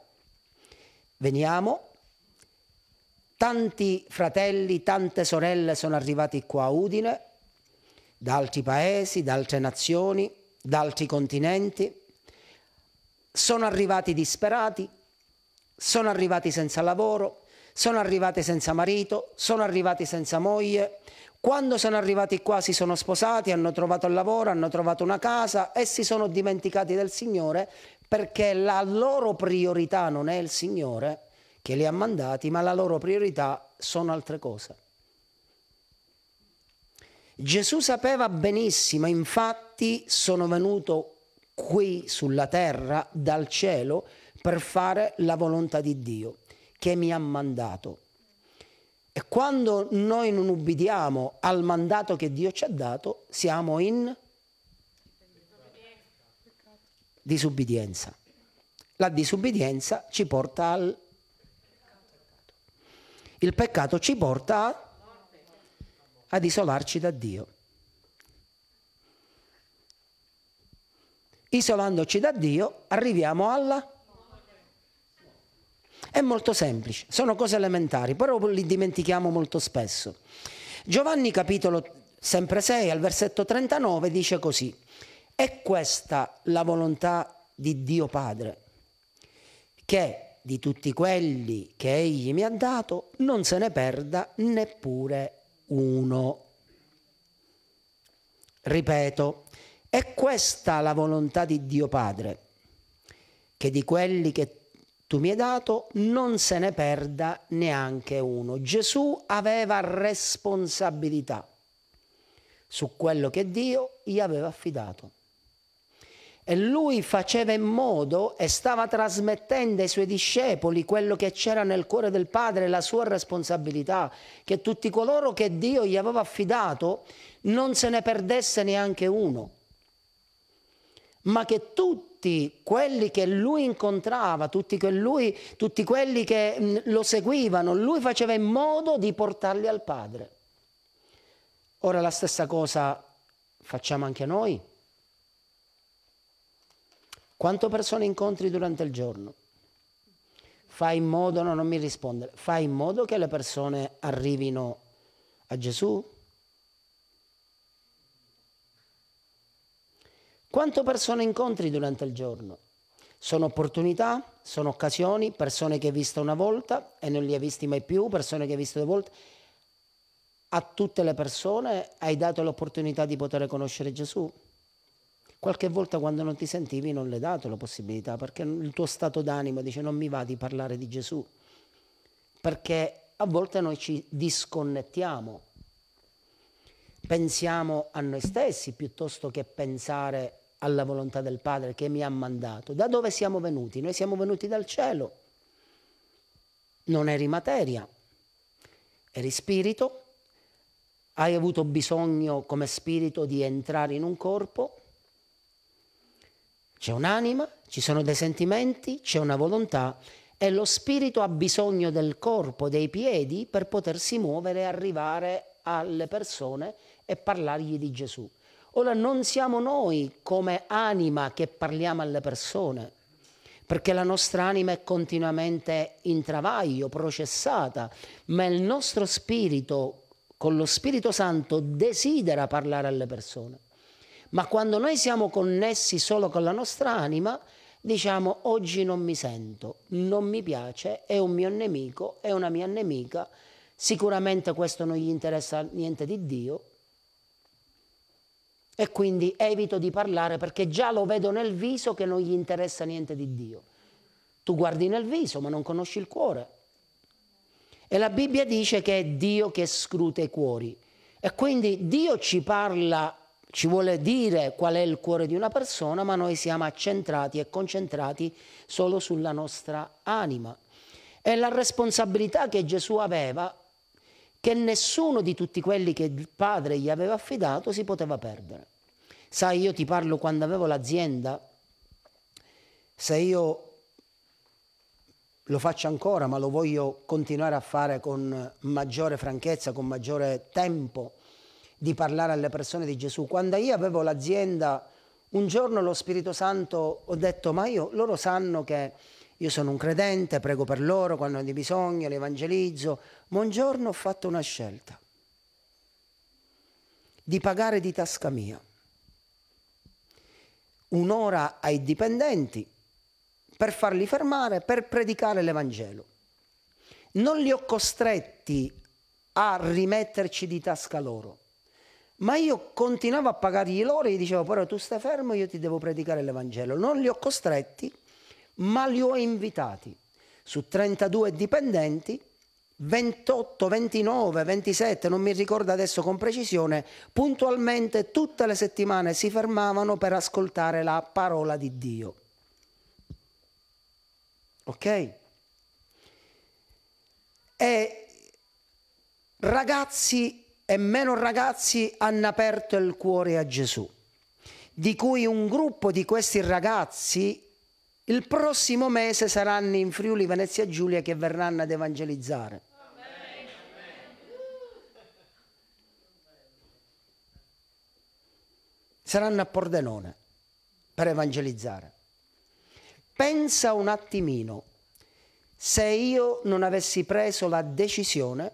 Veniamo Tanti fratelli, tante sorelle sono arrivati qua a Udine, da altri paesi, da altre nazioni, da altri continenti. Sono arrivati disperati, sono arrivati senza lavoro, sono arrivati senza marito, sono arrivati senza moglie. Quando sono arrivati qua si sono sposati, hanno trovato il lavoro, hanno trovato una casa e si sono dimenticati del Signore perché la loro priorità non è il Signore, che li ha mandati, ma la loro priorità sono altre cose. Gesù sapeva benissimo, infatti sono venuto qui sulla terra dal cielo per fare la volontà di Dio che mi ha mandato. E quando noi non ubbidiamo al mandato che Dio ci ha dato, siamo in disubbidienza. La disubbidienza ci porta al il peccato ci porta a, ad isolarci da Dio. Isolandoci da Dio arriviamo alla... È molto semplice, sono cose elementari, però li dimentichiamo molto spesso. Giovanni capitolo sempre 6 al versetto 39 dice così, è questa la volontà di Dio Padre, che di tutti quelli che egli mi ha dato non se ne perda neppure uno. Ripeto, è questa la volontà di Dio Padre, che di quelli che tu mi hai dato non se ne perda neanche uno. Gesù aveva responsabilità su quello che Dio gli aveva affidato. E lui faceva in modo e stava trasmettendo ai suoi discepoli quello che c'era nel cuore del Padre, la sua responsabilità, che tutti coloro che Dio gli aveva affidato non se ne perdesse neanche uno, ma che tutti quelli che lui incontrava, tutti, che lui, tutti quelli che mm, lo seguivano, lui faceva in modo di portarli al Padre. Ora la stessa cosa facciamo anche noi quanto persone incontri durante il giorno? Fai in modo, no, non mi rispondere, fai in modo che le persone arrivino a Gesù? Quanto persone incontri durante il giorno? Sono opportunità, sono occasioni, persone che hai visto una volta e non li hai visti mai più, persone che hai visto due volte. A tutte le persone hai dato l'opportunità di poter conoscere Gesù? qualche volta quando non ti sentivi non le hai dato la possibilità, perché il tuo stato d'animo dice non mi va di parlare di Gesù, perché a volte noi ci disconnettiamo, pensiamo a noi stessi piuttosto che pensare alla volontà del Padre che mi ha mandato. Da dove siamo venuti? Noi siamo venuti dal cielo, non eri materia, eri spirito, hai avuto bisogno come spirito di entrare in un corpo c'è un'anima, ci sono dei sentimenti, c'è una volontà e lo spirito ha bisogno del corpo, dei piedi per potersi muovere e arrivare alle persone e parlargli di Gesù. Ora non siamo noi come anima che parliamo alle persone, perché la nostra anima è continuamente in travaglio, processata, ma il nostro spirito, con lo Spirito Santo, desidera parlare alle persone ma quando noi siamo connessi solo con la nostra anima, diciamo oggi non mi sento, non mi piace, è un mio nemico, è una mia nemica, sicuramente questo non gli interessa niente di Dio e quindi evito di parlare perché già lo vedo nel viso che non gli interessa niente di Dio. Tu guardi nel viso ma non conosci il cuore. E la Bibbia dice che è Dio che scruta i cuori. E quindi Dio ci parla ci vuole dire qual è il cuore di una persona, ma noi siamo accentrati e concentrati solo sulla nostra anima. È la responsabilità che Gesù aveva, che nessuno di tutti quelli che il Padre gli aveva affidato si poteva perdere. Sai, io ti parlo quando avevo l'azienda, se io lo faccio ancora, ma lo voglio continuare a fare con maggiore franchezza, con maggiore tempo, di parlare alle persone di Gesù. Quando io avevo l'azienda, un giorno lo Spirito Santo ho detto, ma io, loro sanno che io sono un credente, prego per loro quando hanno bisogno, li evangelizzo, ma un giorno ho fatto una scelta di pagare di tasca mia un'ora ai dipendenti per farli fermare, per predicare l'Evangelo. Non li ho costretti a rimetterci di tasca loro. Ma io continuavo a pagargli loro e gli dicevo, però tu stai fermo, io ti devo predicare l'Evangelo. Non li ho costretti, ma li ho invitati. Su 32 dipendenti, 28, 29, 27, non mi ricordo adesso con precisione, puntualmente tutte le settimane si fermavano per ascoltare la parola di Dio. Ok? E ragazzi e meno ragazzi hanno aperto il cuore a Gesù, di cui un gruppo di questi ragazzi il prossimo mese saranno in Friuli Venezia Giulia che verranno ad evangelizzare. Saranno a Pordenone per evangelizzare. Pensa un attimino, se io non avessi preso la decisione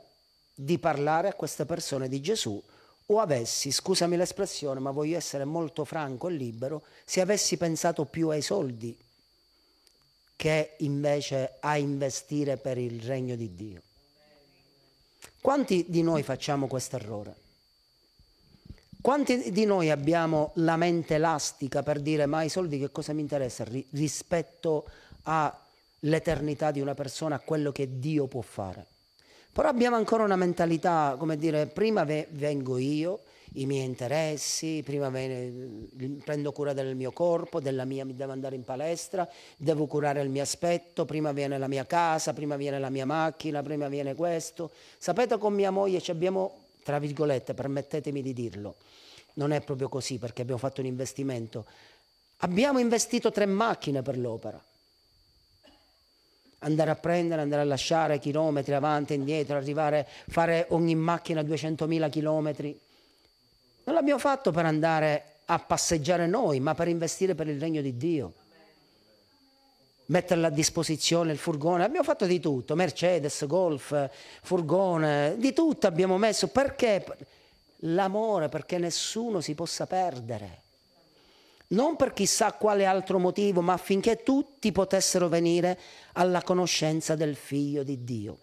di parlare a questa persona di Gesù o avessi, scusami l'espressione, ma voglio essere molto franco e libero, se avessi pensato più ai soldi che invece a investire per il regno di Dio. Quanti di noi facciamo questo errore? Quanti di noi abbiamo la mente elastica per dire ma i soldi che cosa mi interessa rispetto all'eternità di una persona, a quello che Dio può fare? Però abbiamo ancora una mentalità, come dire, prima vengo io, i miei interessi, prima mm, prendo cura del mio corpo, della mia, mi devo andare in palestra, devo curare il mio aspetto, prima viene la mia casa, prima viene la mia macchina, prima viene questo. Sapete con mia moglie ci abbiamo, tra virgolette, permettetemi di dirlo, non è proprio così perché abbiamo fatto un investimento, abbiamo investito tre macchine per l'opera andare a prendere, andare a lasciare chilometri avanti e indietro, arrivare, fare ogni macchina 200.000 chilometri. Non l'abbiamo fatto per andare a passeggiare noi, ma per investire per il regno di Dio. Metterla a disposizione il furgone, abbiamo fatto di tutto, Mercedes, Golf, furgone, di tutto abbiamo messo, perché? L'amore, perché nessuno si possa perdere non per chissà quale altro motivo, ma affinché tutti potessero venire alla conoscenza del figlio di Dio.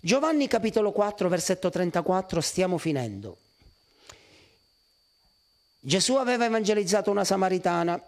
Giovanni capitolo 4, versetto 34, stiamo finendo. Gesù aveva evangelizzato una samaritana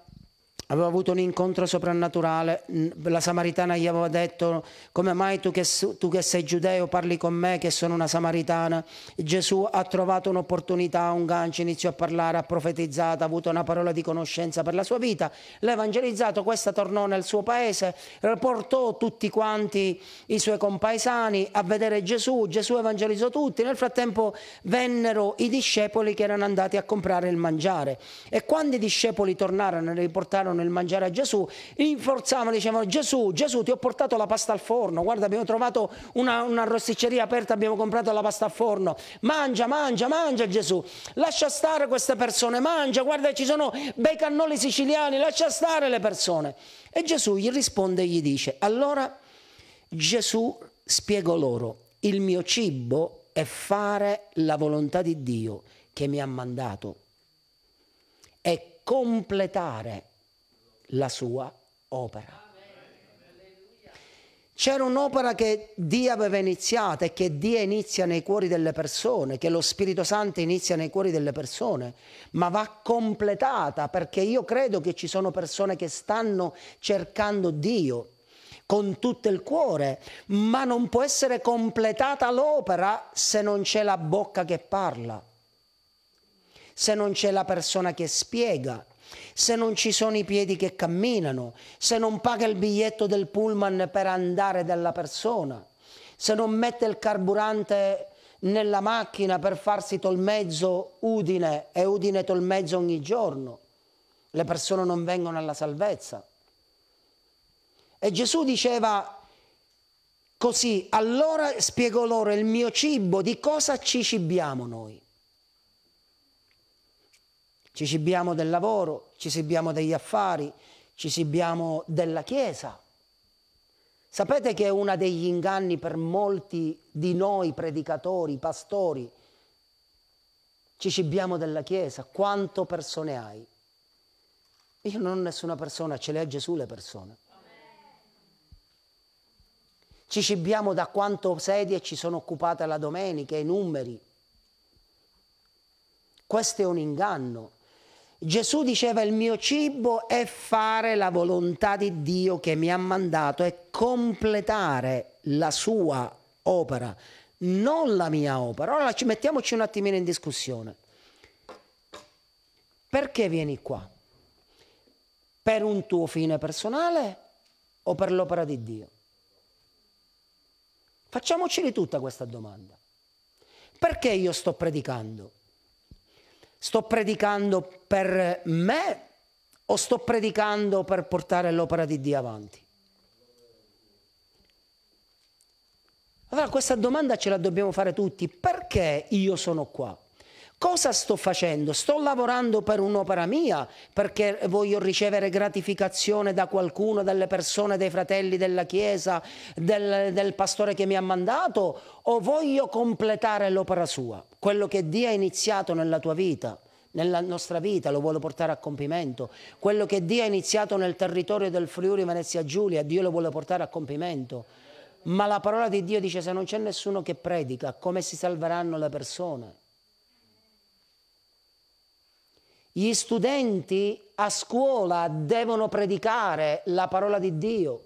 aveva avuto un incontro soprannaturale, la samaritana gli aveva detto come mai tu che, tu che, sei giudeo parli con me che sono una samaritana, Gesù ha trovato un'opportunità, un gancio, iniziò a parlare, ha profetizzato, ha avuto una parola di conoscenza per la sua vita, l'ha evangelizzato, questa tornò nel suo paese, portò tutti quanti i suoi compaesani a vedere Gesù, Gesù evangelizzò tutti, nel frattempo vennero i discepoli che erano andati a comprare il mangiare e quando i discepoli tornarono e riportarono davano il mangiare a Gesù, rinforzavano, dicevano Gesù, Gesù ti ho portato la pasta al forno, guarda abbiamo trovato una, una rosticceria aperta, abbiamo comprato la pasta al forno, mangia, mangia, mangia Gesù, lascia stare queste persone, mangia, guarda ci sono bei cannoli siciliani, lascia stare le persone. E Gesù gli risponde e gli dice, allora Gesù spiego loro, il mio cibo è fare la volontà di Dio che mi ha mandato È completare la sua opera. C'era un'opera che Dio aveva iniziato e che Dio inizia nei cuori delle persone, che lo Spirito Santo inizia nei cuori delle persone, ma va completata perché io credo che ci sono persone che stanno cercando Dio con tutto il cuore, ma non può essere completata l'opera se non c'è la bocca che parla, se non c'è la persona che spiega, se non ci sono i piedi che camminano, se non paga il biglietto del pullman per andare dalla persona, se non mette il carburante nella macchina per farsi tolmezzo udine e udine tolmezzo ogni giorno. Le persone non vengono alla salvezza. E Gesù diceva così, allora spiego loro il mio cibo, di cosa ci cibiamo noi? ci cibiamo del lavoro, ci cibiamo degli affari, ci cibiamo della Chiesa. Sapete che è uno degli inganni per molti di noi predicatori, pastori, ci cibiamo della Chiesa, quanto persone hai? Io non ho nessuna persona, ce le ha Gesù le persone. Ci cibiamo da quanto sedie ci sono occupate la domenica, i numeri. Questo è un inganno. Gesù diceva il mio cibo è fare la volontà di Dio che mi ha mandato e completare la sua opera, non la mia opera. Ora ci mettiamoci un attimino in discussione. Perché vieni qua? Per un tuo fine personale o per l'opera di Dio? Facciamoci di tutta questa domanda. Perché io sto predicando? Sto predicando per me o sto predicando per portare l'opera di Dio avanti? Allora questa domanda ce la dobbiamo fare tutti. Perché io sono qua? Cosa sto facendo? Sto lavorando per un'opera mia, perché voglio ricevere gratificazione da qualcuno, dalle persone, dai fratelli della Chiesa, del, del pastore che mi ha mandato, o voglio completare l'opera sua? Quello che Dio ha iniziato nella tua vita, nella nostra vita, lo vuole portare a compimento. Quello che Dio ha iniziato nel territorio del Friuli Venezia Giulia, Dio lo vuole portare a compimento. Ma la parola di Dio dice se non c'è nessuno che predica, come si salveranno le persone? Gli studenti a scuola devono predicare la parola di Dio.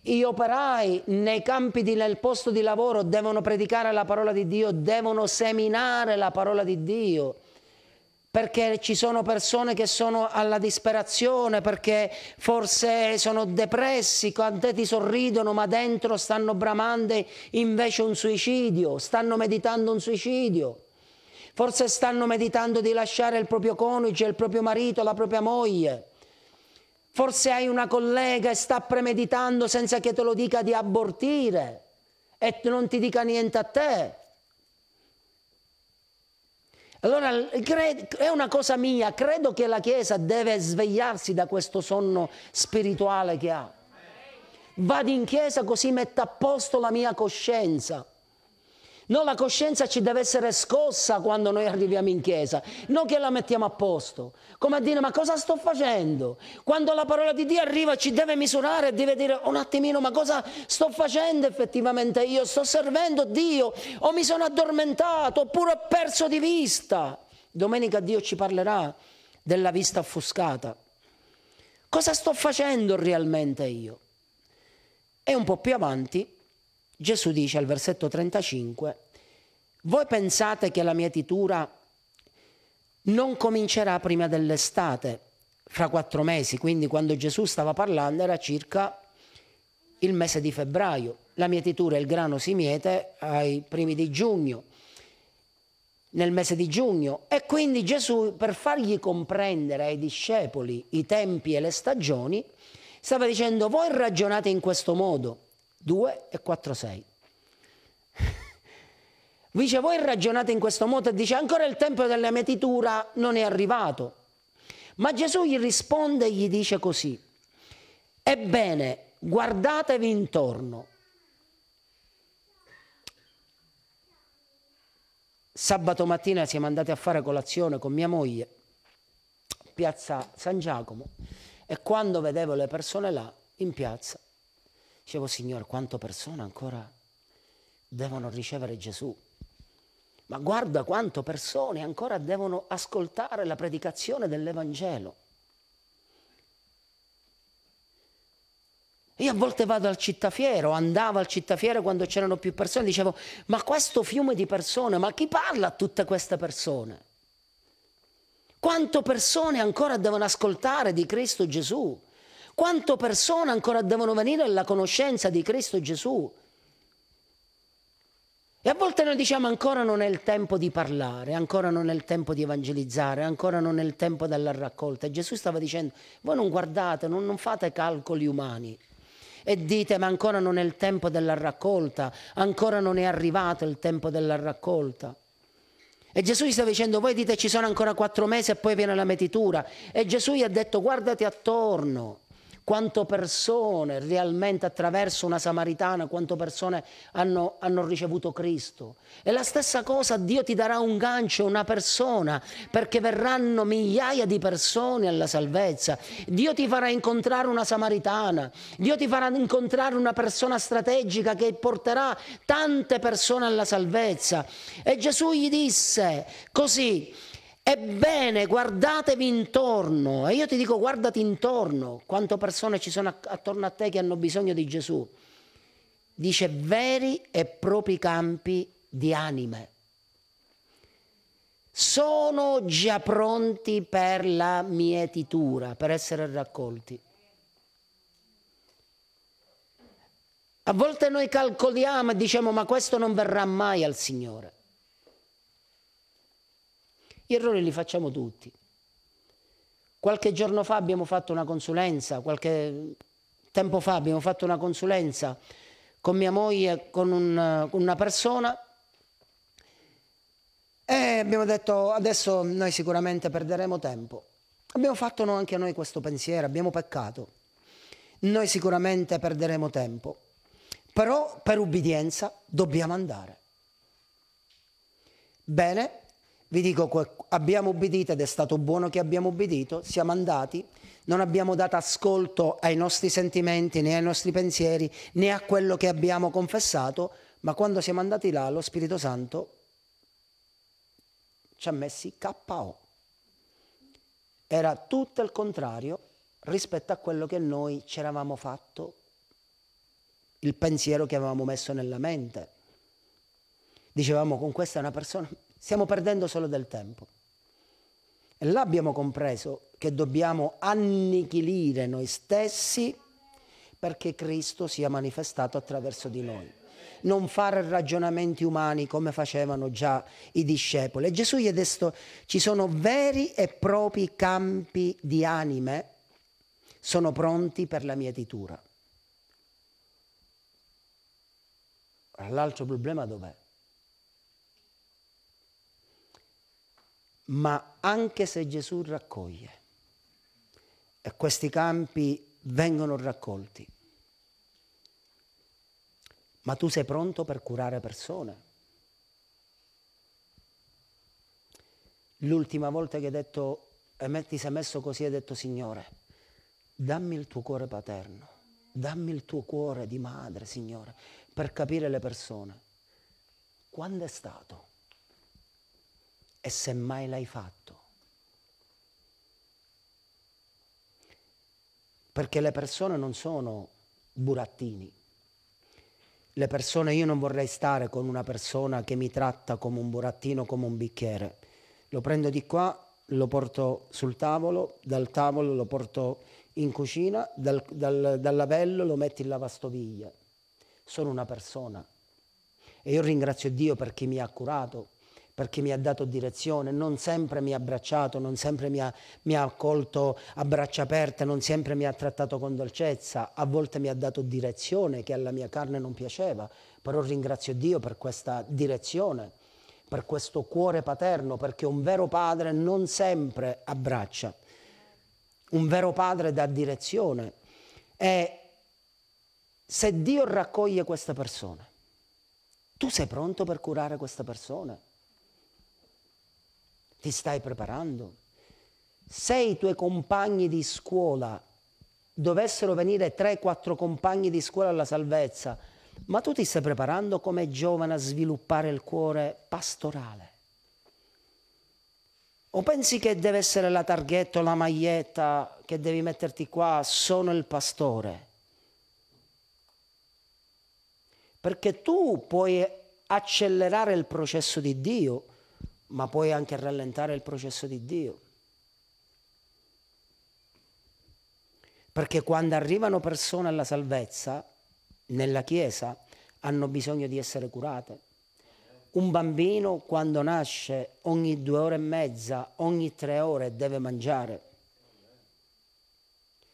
Gli operai nei campi, di, nel posto di lavoro devono predicare la parola di Dio, devono seminare la parola di Dio perché ci sono persone che sono alla disperazione, perché forse sono depressi, quante ti sorridono ma dentro stanno bramando invece un suicidio, stanno meditando un suicidio. Forse stanno meditando di lasciare il proprio coniuge, il proprio marito, la propria moglie. Forse hai una collega e sta premeditando senza che te lo dica di abortire e non ti dica niente a te. Allora è una cosa mia, credo che la Chiesa deve svegliarsi da questo sonno spirituale che ha. Vado in Chiesa così metto a posto la mia coscienza. No, la coscienza ci deve essere scossa quando noi arriviamo in chiesa, non che la mettiamo a posto. Come a dire, ma cosa sto facendo? Quando la parola di Dio arriva ci deve misurare, deve dire un attimino, ma cosa sto facendo effettivamente io? Sto servendo Dio o mi sono addormentato oppure ho perso di vista? Domenica Dio ci parlerà della vista offuscata. Cosa sto facendo realmente io? E un po' più avanti Gesù dice al versetto 35, voi pensate che la mietitura non comincerà prima dell'estate, fra quattro mesi, quindi quando Gesù stava parlando era circa il mese di febbraio. La mietitura, il grano si miete ai primi di giugno, nel mese di giugno. E quindi Gesù, per fargli comprendere ai discepoli i tempi e le stagioni, stava dicendo, voi ragionate in questo modo 2 e 4, 6. Dice, voi ragionate in questo modo e dice, ancora il tempo della metitura non è arrivato. Ma Gesù gli risponde e gli dice così, ebbene, guardatevi intorno. Sabato mattina siamo andati a fare colazione con mia moglie, piazza San Giacomo, e quando vedevo le persone là, in piazza, Dicevo, Signore, quante persone ancora devono ricevere Gesù. Ma guarda quante persone ancora devono ascoltare la predicazione dell'Evangelo. Io a volte vado al cittafiero, andavo al cittafiero quando c'erano più persone, dicevo, ma questo fiume di persone, ma chi parla a tutte queste persone? Quante persone ancora devono ascoltare di Cristo Gesù? Quante persone ancora devono venire alla conoscenza di Cristo Gesù? E a volte noi diciamo ancora non è il tempo di parlare, ancora non è il tempo di evangelizzare, ancora non è il tempo della raccolta. E Gesù stava dicendo, voi non guardate, non, non fate calcoli umani e dite ma ancora non è il tempo della raccolta, ancora non è arrivato il tempo della raccolta. E Gesù gli sta dicendo, voi dite ci sono ancora quattro mesi e poi viene la metitura. E Gesù gli ha detto, guardati attorno quanto persone realmente attraverso una samaritana, quanto persone hanno, hanno, ricevuto Cristo. E la stessa cosa Dio ti darà un gancio, una persona, perché verranno migliaia di persone alla salvezza. Dio ti farà incontrare una samaritana, Dio ti farà incontrare una persona strategica che porterà tante persone alla salvezza. E Gesù gli disse così, Ebbene, guardatevi intorno e io ti dico guardati intorno, quante persone ci sono attorno a te che hanno bisogno di Gesù. Dice veri e propri campi di anime. Sono già pronti per la mietitura, per essere raccolti. A volte noi calcoliamo e diciamo ma questo non verrà mai al Signore. Gli errori li facciamo tutti. Qualche giorno fa abbiamo fatto una consulenza, qualche tempo fa abbiamo fatto una consulenza con mia moglie, con una persona e abbiamo detto adesso noi sicuramente perderemo tempo. Abbiamo fatto anche noi questo pensiero, abbiamo peccato. Noi sicuramente perderemo tempo, però per ubbidienza dobbiamo andare. Bene, vi dico, abbiamo obbedito ed è stato buono che abbiamo obbedito, siamo andati, non abbiamo dato ascolto ai nostri sentimenti, né ai nostri pensieri, né a quello che abbiamo confessato, ma quando siamo andati là lo Spirito Santo ci ha messi KO. Era tutto il contrario rispetto a quello che noi ci eravamo fatto, il pensiero che avevamo messo nella mente. Dicevamo con questa è una persona Stiamo perdendo solo del tempo. E là abbiamo compreso che dobbiamo annichilire noi stessi perché Cristo sia manifestato attraverso di noi. Non fare ragionamenti umani come facevano già i discepoli. E Gesù gli ha detto, ci sono veri e propri campi di anime, sono pronti per la mietitura. L'altro problema dov'è? ma anche se Gesù raccoglie e questi campi vengono raccolti. Ma tu sei pronto per curare persone. L'ultima volta che hai detto, eh, ti sei messo così, hai detto Signore, dammi il tuo cuore paterno, dammi il tuo cuore di madre, Signore, per capire le persone. Quando è stato? e se mai l'hai fatto. Perché le persone non sono burattini. Le persone, io non vorrei stare con una persona che mi tratta come un burattino, come un bicchiere. Lo prendo di qua, lo porto sul tavolo, dal tavolo lo porto in cucina, dal, dal, dal lavello lo metto in lavastoviglie. Sono una persona. E io ringrazio Dio per chi mi ha curato, perché mi ha dato direzione, non sempre mi ha abbracciato, non sempre mi ha, mi ha accolto a braccia aperte, non sempre mi ha trattato con dolcezza, a volte mi ha dato direzione che alla mia carne non piaceva, però ringrazio Dio per questa direzione per questo cuore paterno, perché un vero padre non sempre abbraccia, un vero padre dà direzione. E se Dio raccoglie questa persona, tu sei pronto per curare questa persona? Ti stai preparando? Se i tuoi compagni di scuola dovessero venire 3-4 compagni di scuola alla salvezza, ma tu ti stai preparando come giovane a sviluppare il cuore pastorale? O pensi che deve essere la targhetta o la maglietta che devi metterti qua, sono il pastore? Perché tu puoi accelerare il processo di Dio ma puoi anche rallentare il processo di Dio. Perché quando arrivano persone alla salvezza, nella Chiesa, hanno bisogno di essere curate. Un bambino quando nasce ogni due ore e mezza, ogni tre ore deve mangiare.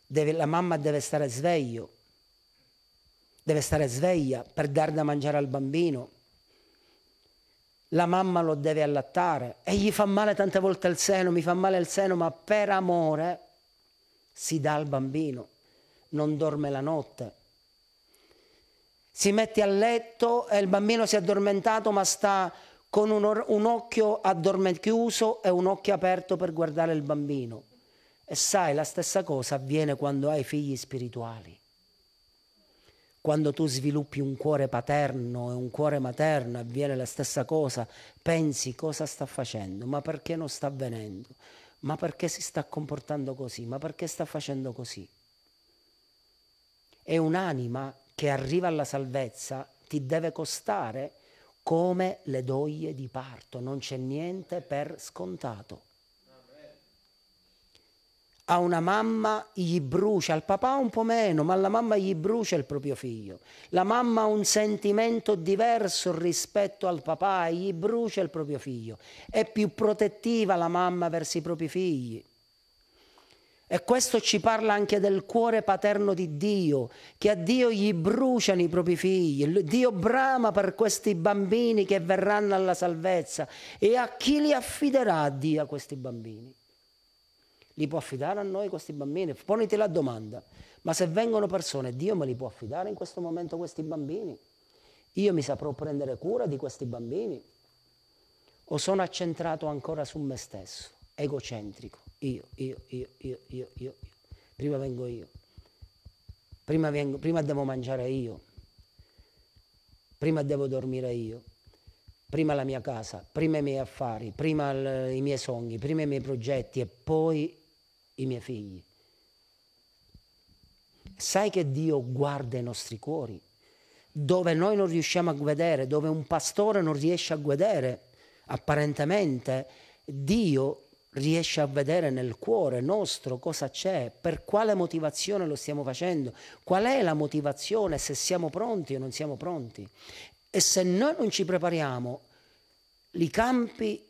Deve, la mamma deve stare sveglio, deve stare sveglia per dar da mangiare al bambino la mamma lo deve allattare e gli fa male tante volte il seno, mi fa male il seno, ma per amore si dà al bambino, non dorme la notte. Si mette a letto e il bambino si è addormentato ma sta con un, un occhio chiuso e un occhio aperto per guardare il bambino. E sai, la stessa cosa avviene quando hai figli spirituali quando tu sviluppi un cuore paterno e un cuore materno avviene la stessa cosa, pensi cosa sta facendo, ma perché non sta avvenendo, ma perché si sta comportando così, ma perché sta facendo così. E un'anima che arriva alla salvezza, ti deve costare come le doglie di parto, non c'è niente per scontato a una mamma gli brucia, al papà un po' meno, ma alla mamma gli brucia il proprio figlio. La mamma ha un sentimento diverso rispetto al papà e gli brucia il proprio figlio. È più protettiva la mamma verso i propri figli. E questo ci parla anche del cuore paterno di Dio, che a Dio gli bruciano i propri figli. Dio brama per questi bambini che verranno alla salvezza. E a chi li affiderà Dio a questi bambini? li può affidare a noi questi bambini? Poniti la domanda, ma se vengono persone, Dio me li può affidare in questo momento questi bambini? Io mi saprò prendere cura di questi bambini? O sono accentrato ancora su me stesso, egocentrico? Io, io, io, io, io, io. Prima vengo io. Prima, vengo, prima devo mangiare io. Prima devo dormire io prima la mia casa, prima i miei affari, prima l- i miei sogni, prima i miei progetti e poi i miei figli. Sai che Dio guarda i nostri cuori, dove noi non riusciamo a vedere, dove un pastore non riesce a vedere, apparentemente Dio riesce a vedere nel cuore nostro cosa c'è, per quale motivazione lo stiamo facendo, qual è la motivazione, se siamo pronti o non siamo pronti. E se noi non ci prepariamo, i campi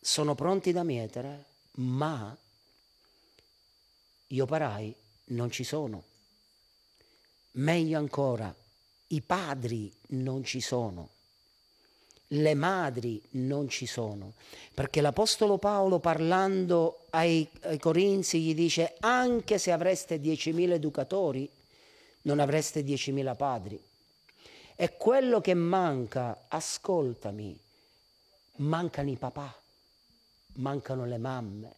sono pronti da mietere, ma gli operai non ci sono. Meglio ancora, i padri non ci sono. Le madri non ci sono, perché l'Apostolo Paolo parlando ai, ai Corinzi gli dice anche se avreste 10.000 educatori non avreste 10.000 padri. E quello che manca, ascoltami, mancano i papà, mancano le mamme,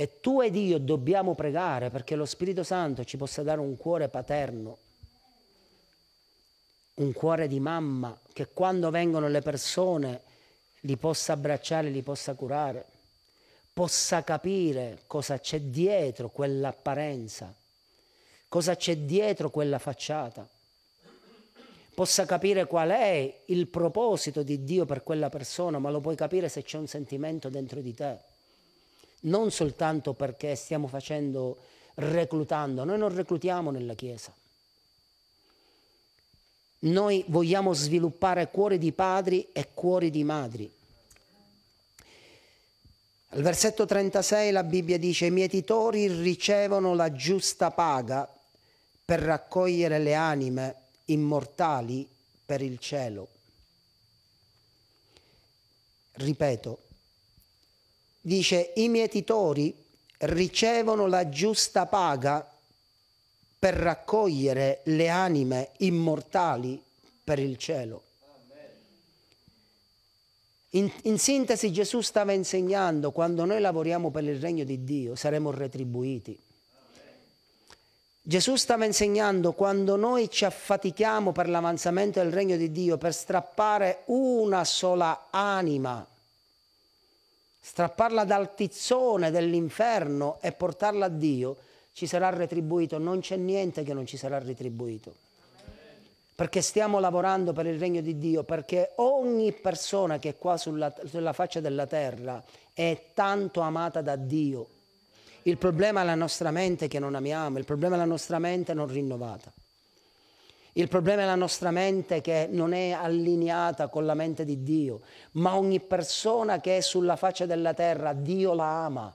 E tu ed io dobbiamo pregare perché lo Spirito Santo ci possa dare un cuore paterno, un cuore di mamma che quando vengono le persone li possa abbracciare, li possa curare, possa capire cosa c'è dietro quell'apparenza, cosa c'è dietro quella facciata, possa capire qual è il proposito di Dio per quella persona, ma lo puoi capire se c'è un sentimento dentro di te non soltanto perché stiamo facendo, reclutando, noi non reclutiamo nella Chiesa. Noi vogliamo sviluppare cuori di padri e cuori di madri. Al versetto 36 la Bibbia dice i mietitori ricevono la giusta paga per raccogliere le anime immortali per il cielo. Ripeto, dice i mietitori ricevono la giusta paga per raccogliere le anime immortali per il cielo. In, in, sintesi Gesù stava insegnando, quando noi lavoriamo per il regno di Dio saremo retribuiti. Gesù stava insegnando, quando noi ci affatichiamo per l'avanzamento del regno di Dio, per strappare una sola anima strapparla dal tizzone dell'inferno e portarla a Dio, ci sarà retribuito. Non c'è niente che non ci sarà retribuito. Perché stiamo lavorando per il regno di Dio, perché ogni persona che è qua sulla, sulla faccia della terra è tanto amata da Dio. Il problema è la nostra mente che non amiamo, il problema è la nostra mente non rinnovata. Il problema è la nostra mente che non è allineata con la mente di Dio, ma ogni persona che è sulla faccia della terra, Dio la ama.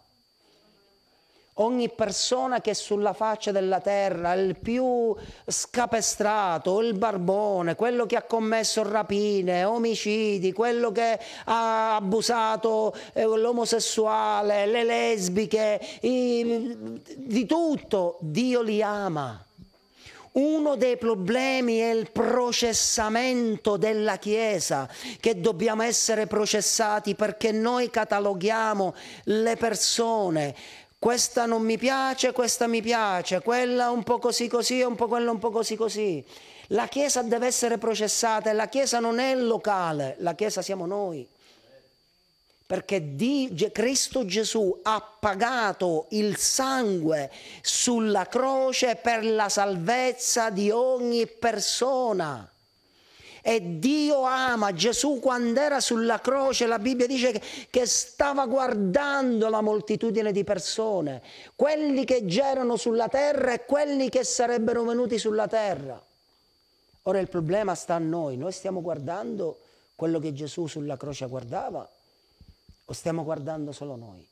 Ogni persona che è sulla faccia della terra, il più scapestrato, il barbone, quello che ha commesso rapine, omicidi, quello che ha abusato eh, l'omosessuale, le lesbiche, i, di tutto, Dio li ama uno dei problemi è il processamento della Chiesa, che dobbiamo essere processati perché noi cataloghiamo le persone questa non mi piace, questa mi piace, quella un po' così così, un po' quella un po' così così. La Chiesa deve essere processata e la Chiesa non è il locale, la Chiesa siamo noi perché di Cristo Gesù ha pagato il sangue sulla croce per la salvezza di ogni persona. E Dio ama Gesù quando era sulla croce, la Bibbia dice che, stava guardando la moltitudine di persone, quelli che c'erano sulla terra e quelli che sarebbero venuti sulla terra. Ora il problema sta a noi, noi stiamo guardando quello che Gesù sulla croce guardava o stiamo guardando solo noi?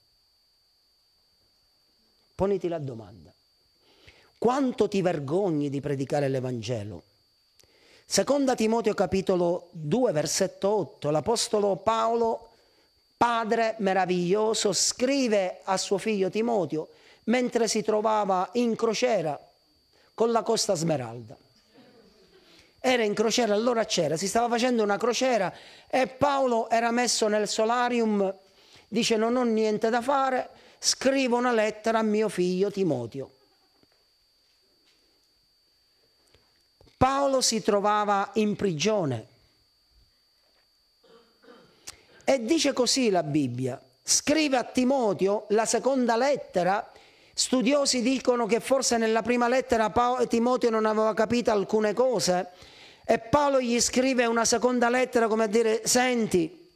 Poniti la domanda. Quanto ti vergogni di predicare l'Evangelo? Seconda Timoteo capitolo 2 versetto 8, l'Apostolo Paolo, padre meraviglioso, scrive a suo figlio Timoteo mentre si trovava in crociera con la costa smeralda era in crociera, allora c'era, si stava facendo una crociera e Paolo era messo nel solarium, dice non ho niente da fare, scrivo una lettera a mio figlio Timotio. Paolo si trovava in prigione. E dice così la Bibbia, scrive a Timotio la seconda lettera, studiosi dicono che forse nella prima lettera Paolo, Timoteo non aveva capito alcune cose, e Paolo gli scrive una seconda lettera come a dire, senti,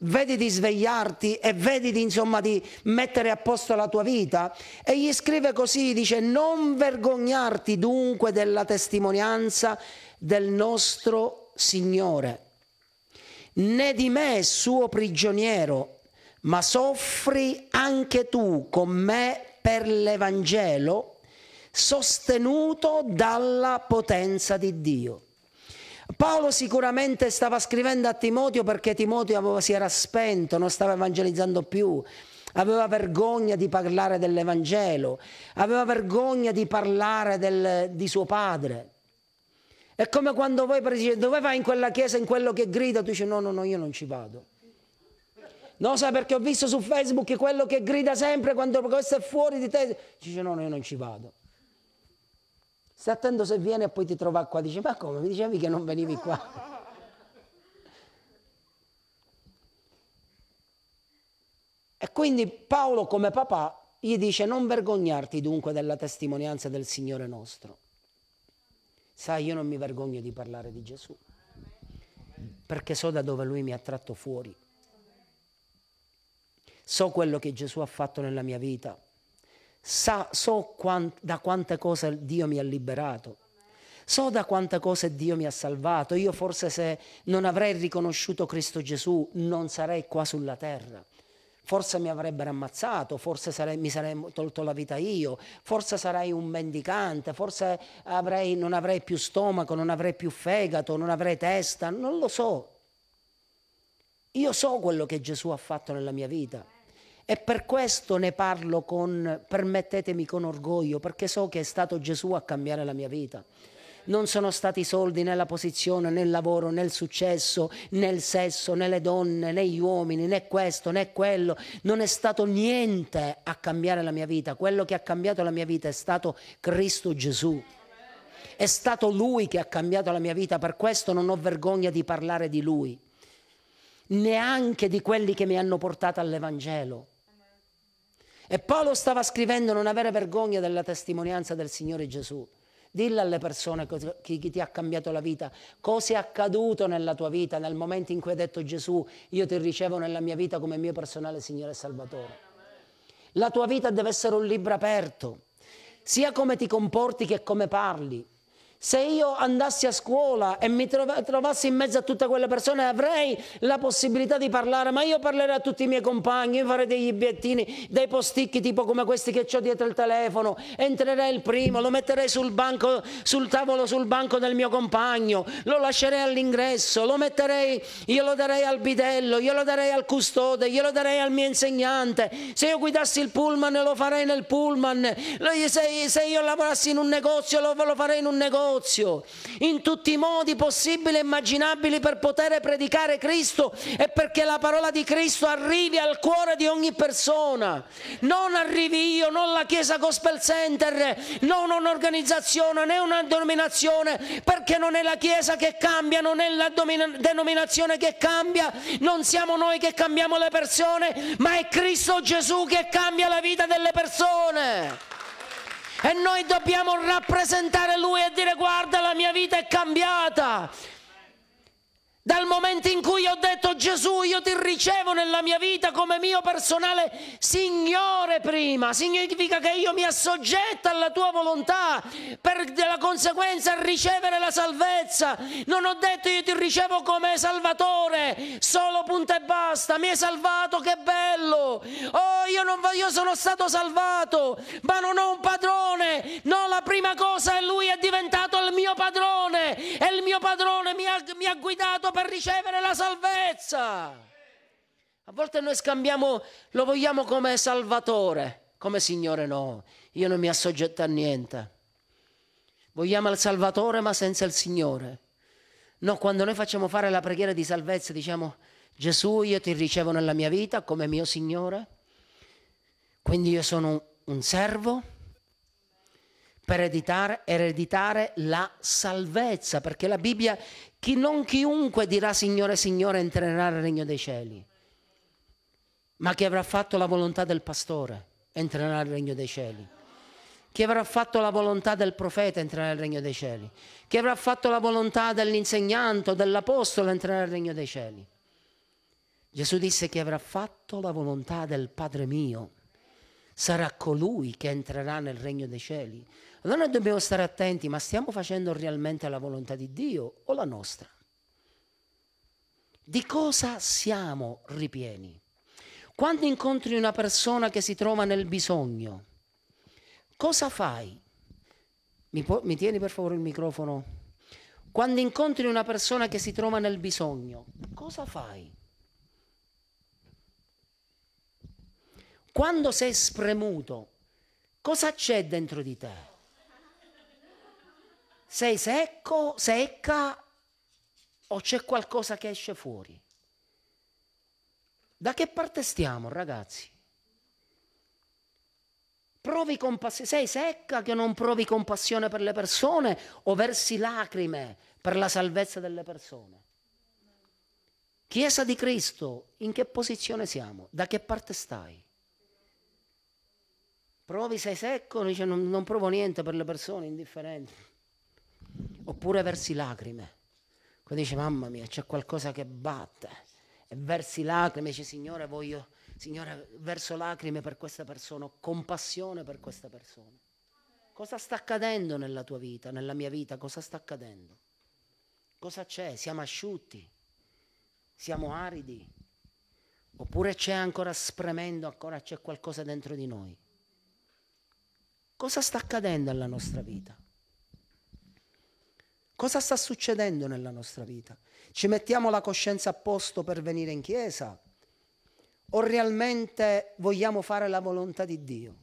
vedi di svegliarti e vedi di, insomma, di mettere a posto la tua vita. E gli scrive così, dice, non vergognarti dunque della testimonianza del nostro Signore, né di me suo prigioniero, ma soffri anche tu con me per l'Evangelo, sostenuto dalla potenza di Dio. Paolo sicuramente stava scrivendo a Timoteo perché Timoteo aveva, si era spento, non stava evangelizzando più, aveva vergogna di parlare dell'Evangelo, aveva vergogna di parlare del, di suo padre. È come quando voi dice dove vai in quella chiesa, in quello che grida, tu dici no, no, no, io non ci vado. No, sai perché ho visto su Facebook quello che grida sempre quando questo è fuori di te, dice no, no, io non ci vado. Stai attento se viene e poi ti trova qua. Dice, ma come? Mi dicevi che non venivi qua. E quindi Paolo come papà gli dice non vergognarti dunque della testimonianza del Signore nostro. Sai, io non mi vergogno di parlare di Gesù, perché so da dove lui mi ha tratto fuori. So quello che Gesù ha fatto nella mia vita. Sa, so quant, da quante cose Dio mi ha liberato. So da quante cose Dio mi ha salvato. Io forse se non avrei riconosciuto Cristo Gesù non sarei qua sulla terra. Forse mi avrebbero ammazzato, forse sarei, mi sarei tolto la vita io, forse sarei un mendicante, forse avrei, non avrei più stomaco, non avrei più fegato, non avrei testa, non lo so. Io so quello che Gesù ha fatto nella mia vita. E per questo ne parlo con, permettetemi, con orgoglio, perché so che è stato Gesù a cambiare la mia vita non sono stati i soldi né la posizione né il lavoro né il successo né il sesso né le donne né gli uomini né questo né quello non è stato niente a cambiare la mia vita quello che ha cambiato la mia vita è stato Cristo Gesù è stato Lui che ha cambiato la mia vita per questo non ho vergogna di parlare di Lui neanche di quelli che mi hanno portato all'Evangelo e Paolo stava scrivendo non avere vergogna della testimonianza del Signore Gesù. Dillo alle persone chi, chi ti ha cambiato la vita, cosa è accaduto nella tua vita nel momento in cui hai detto Gesù, io ti ricevo nella mia vita come mio personale Signore e Salvatore. La tua vita deve essere un libro aperto, sia come ti comporti che come parli. Se io andassi a scuola e mi trovassi in mezzo a tutte quelle persone avrei la possibilità di parlare, ma io parlerei a tutti i miei compagni, io farei degli obiettini, dei posticchi tipo come questi che ho dietro il telefono, entrerei il primo, lo metterei sul, banco, sul tavolo, sul banco del mio compagno, lo lascerei all'ingresso, lo metterei, glielo darei al bidello, glielo darei al custode, glielo darei al mio insegnante, se io guidassi il pullman lo farei nel pullman, se, io lavorassi in un negozio lo, lo farei in un negozio negozio, in tutti i modi possibili e immaginabili per poter predicare Cristo e perché la parola di Cristo arrivi al cuore di ogni persona. Non arrivi io, non la Chiesa Gospel Center, non un'organizzazione né una denominazione, perché non è la Chiesa che cambia, non è la denominazione che cambia, non siamo noi che cambiamo le persone, ma è Cristo Gesù che cambia la vita delle persone e noi dobbiamo rappresentare Lui e dire guarda la mia vita è cambiata. Dal momento in cui ho detto Gesù, io ti ricevo nella mia vita come mio personale Signore prima, significa che io mi assoggetto alla tua volontà per della conseguenza ricevere la salvezza. Non ho detto io ti ricevo come Salvatore, solo punto e basta, mi hai salvato, che bello. Oh, io, non, io sono stato salvato, ma non ho un padrone. No, la prima cosa è lui è diventato il mio padrone e il mio padrone mi ha, mi ha guidato per ricevere la salvezza. A volte noi scambiamo, lo vogliamo come Salvatore, come Signore no, io non mi assoggetto a niente. Vogliamo il Salvatore ma senza il Signore. No, quando noi facciamo fare la preghiera di salvezza diciamo Gesù io ti ricevo nella mia vita come mio Signore, quindi io sono un servo per ereditare, ereditare la salvezza, perché la Bibbia, chi non chiunque dirà Signore, Signore, entrerà nel regno dei cieli, ma chi avrà fatto la volontà del pastore entrerà nel regno dei cieli. Chi avrà fatto la volontà del profeta entrerà nel regno dei cieli. Chi avrà fatto la volontà dell'insegnante o dell'apostolo entrerà nel regno dei cieli. Gesù disse chi avrà fatto la volontà del Padre mio sarà colui che entrerà nel regno dei cieli. Allora noi dobbiamo stare attenti, ma stiamo facendo realmente la volontà di Dio o la nostra? Di cosa siamo ripieni? Quando incontri una persona che si trova nel bisogno, cosa fai? Mi, può, mi, tieni per favore il microfono? Quando incontri una persona che si trova nel bisogno, cosa fai? Quando sei spremuto, cosa c'è dentro di te? sei secco, secca o c'è qualcosa che esce fuori? Da che parte stiamo, ragazzi? Provi compassione, sei secca che non provi compassione per le persone o versi lacrime per la salvezza delle persone? Chiesa di Cristo, in che posizione siamo? Da che parte stai? Provi, sei secco, dice non, non provo niente per le persone, indifferenti oppure versi lacrime. Quando dice mamma mia c'è qualcosa che batte e versi lacrime, dice Signore voglio, Signore verso lacrime per questa persona, compassione per questa persona. Cosa sta accadendo nella tua vita, nella mia vita? Cosa sta accadendo? Cosa c'è? Siamo asciutti? Siamo aridi? Oppure c'è ancora spremendo, ancora c'è qualcosa dentro di noi? Cosa sta accadendo alla nostra vita? Cosa sta succedendo nella nostra vita? Ci mettiamo la coscienza a posto per venire in chiesa? O realmente vogliamo fare la volontà di Dio?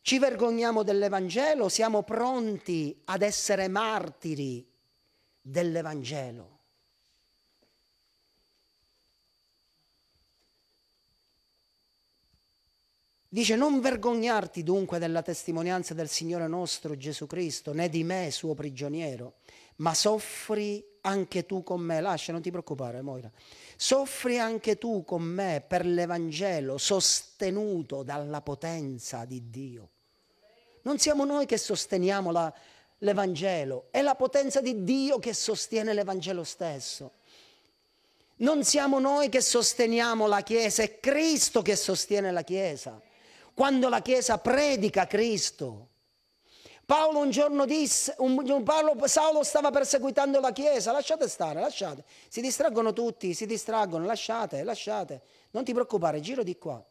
Ci vergogniamo dell'Evangelo? Siamo pronti ad essere martiri dell'Evangelo? Dice non vergognarti dunque della testimonianza del Signore nostro Gesù Cristo, né di me suo prigioniero, ma soffri anche tu con me. Lascia, non ti preoccupare Moira. Soffri anche tu con me per l'Evangelo sostenuto dalla potenza di Dio. Non siamo noi che sosteniamo la, l'Evangelo, è la potenza di Dio che sostiene l'Evangelo stesso. Non siamo noi che sosteniamo la Chiesa, è Cristo che sostiene la Chiesa quando la Chiesa predica Cristo. Paolo un giorno disse, un, Paolo, Saulo stava perseguitando la Chiesa, lasciate stare, lasciate, si distraggono tutti, si distraggono, lasciate, lasciate, non ti preoccupare, giro di qua.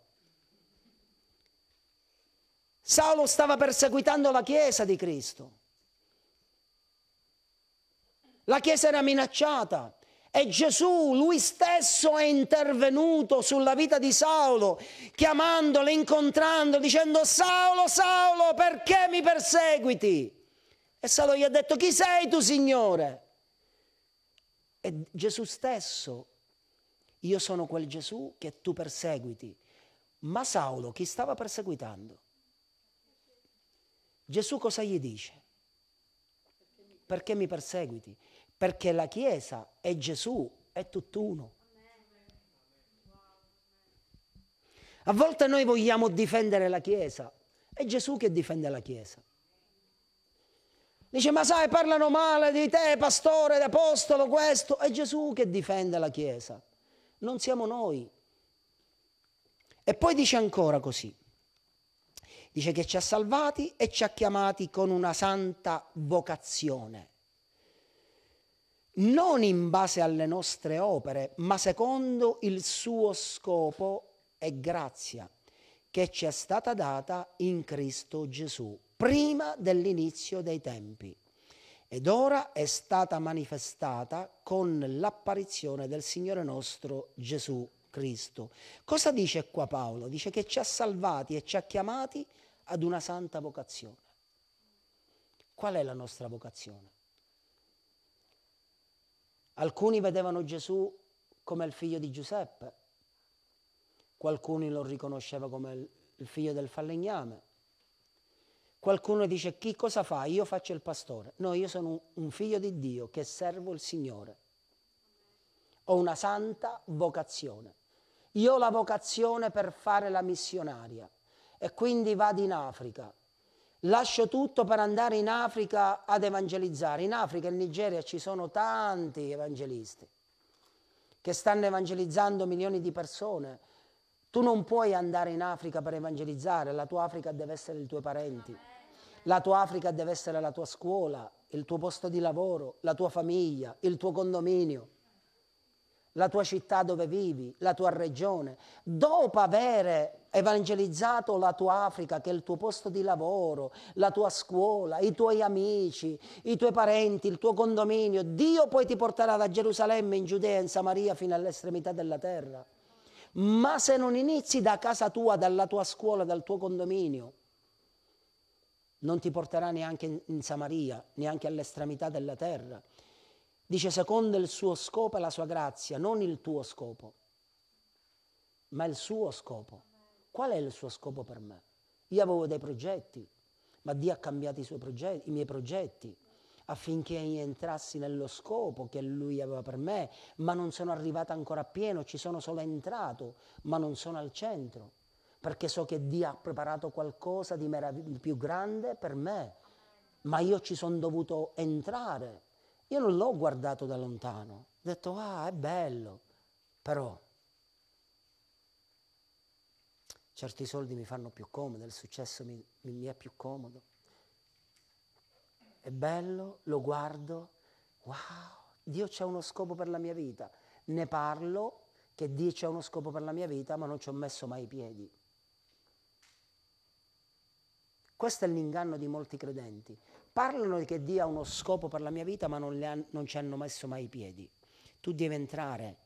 Saulo stava perseguitando la Chiesa di Cristo. La Chiesa era minacciata. E Gesù, lui stesso è intervenuto sulla vita di Saulo, chiamandolo, incontrandolo, dicendo Saulo, Saulo, perché mi perseguiti? E Saulo gli ha detto, chi sei tu, Signore? E Gesù stesso, io sono quel Gesù che tu perseguiti. Ma Saulo chi stava perseguitando? Gesù cosa gli dice? Perché mi perseguiti? perché la Chiesa e Gesù, è tutt'uno. A volte noi vogliamo difendere la Chiesa, è Gesù che difende la Chiesa. Dice, ma sai, parlano male di te, pastore, apostolo, questo. È Gesù che difende la Chiesa, non siamo noi. E poi dice ancora così. Dice che ci ha salvati e ci ha chiamati con una santa vocazione non in base alle nostre opere, ma secondo il suo scopo e grazia che ci è stata data in Cristo Gesù, prima dell'inizio dei tempi. Ed ora è stata manifestata con l'apparizione del Signore nostro Gesù Cristo. Cosa dice qua Paolo? Dice che ci ha salvati e ci ha chiamati ad una santa vocazione. Qual è la nostra vocazione? Alcuni vedevano Gesù come il figlio di Giuseppe, qualcuno lo riconosceva come il figlio del falegname, qualcuno dice chi cosa fa? Io faccio il pastore. No, io sono un figlio di Dio che servo il Signore. Ho una santa vocazione. Io ho la vocazione per fare la missionaria e quindi vado in Africa, lascio tutto per andare in Africa ad evangelizzare. In Africa e in Nigeria ci sono tanti evangelisti che stanno evangelizzando milioni di persone. Tu non puoi andare in Africa per evangelizzare, la tua Africa deve essere i tuoi parenti, la tua Africa deve essere la tua scuola, il tuo posto di lavoro, la tua famiglia, il tuo condominio la tua città dove vivi, la tua regione, dopo aver evangelizzato la tua Africa, che è il tuo posto di lavoro, la tua scuola, i tuoi amici, i tuoi parenti, il tuo condominio, Dio poi ti porterà da Gerusalemme in Giudea, in Samaria, fino all'estremità della terra. Ma se non inizi da casa tua, dalla tua scuola, dal tuo condominio, non ti porterà neanche in Samaria, neanche all'estremità della terra. Dice secondo il suo scopo e la sua grazia, non il tuo scopo, ma il suo scopo. Qual è il suo scopo per me? Io avevo dei progetti, ma Dio ha cambiato i, progetti, i miei progetti affinché entrassi nello scopo che Lui aveva per me, ma non sono arrivato ancora a pieno, ci sono solo entrato, ma non sono al centro, perché so che Dio ha preparato qualcosa di meravig- più grande per me, ma io ci sono dovuto entrare io non l'ho guardato da lontano, ho detto ah è bello, però certi soldi mi fanno più comodo, il successo mi, mi è più comodo. È bello, lo guardo, wow, Dio c'è uno scopo per la mia vita. Ne parlo che Dio c'è uno scopo per la mia vita, ma non ci ho messo mai i piedi. Questo è l'inganno di molti credenti parlano che Dio ha uno scopo per la mia vita ma non, ha, non ci hanno messo mai i piedi. Tu devi entrare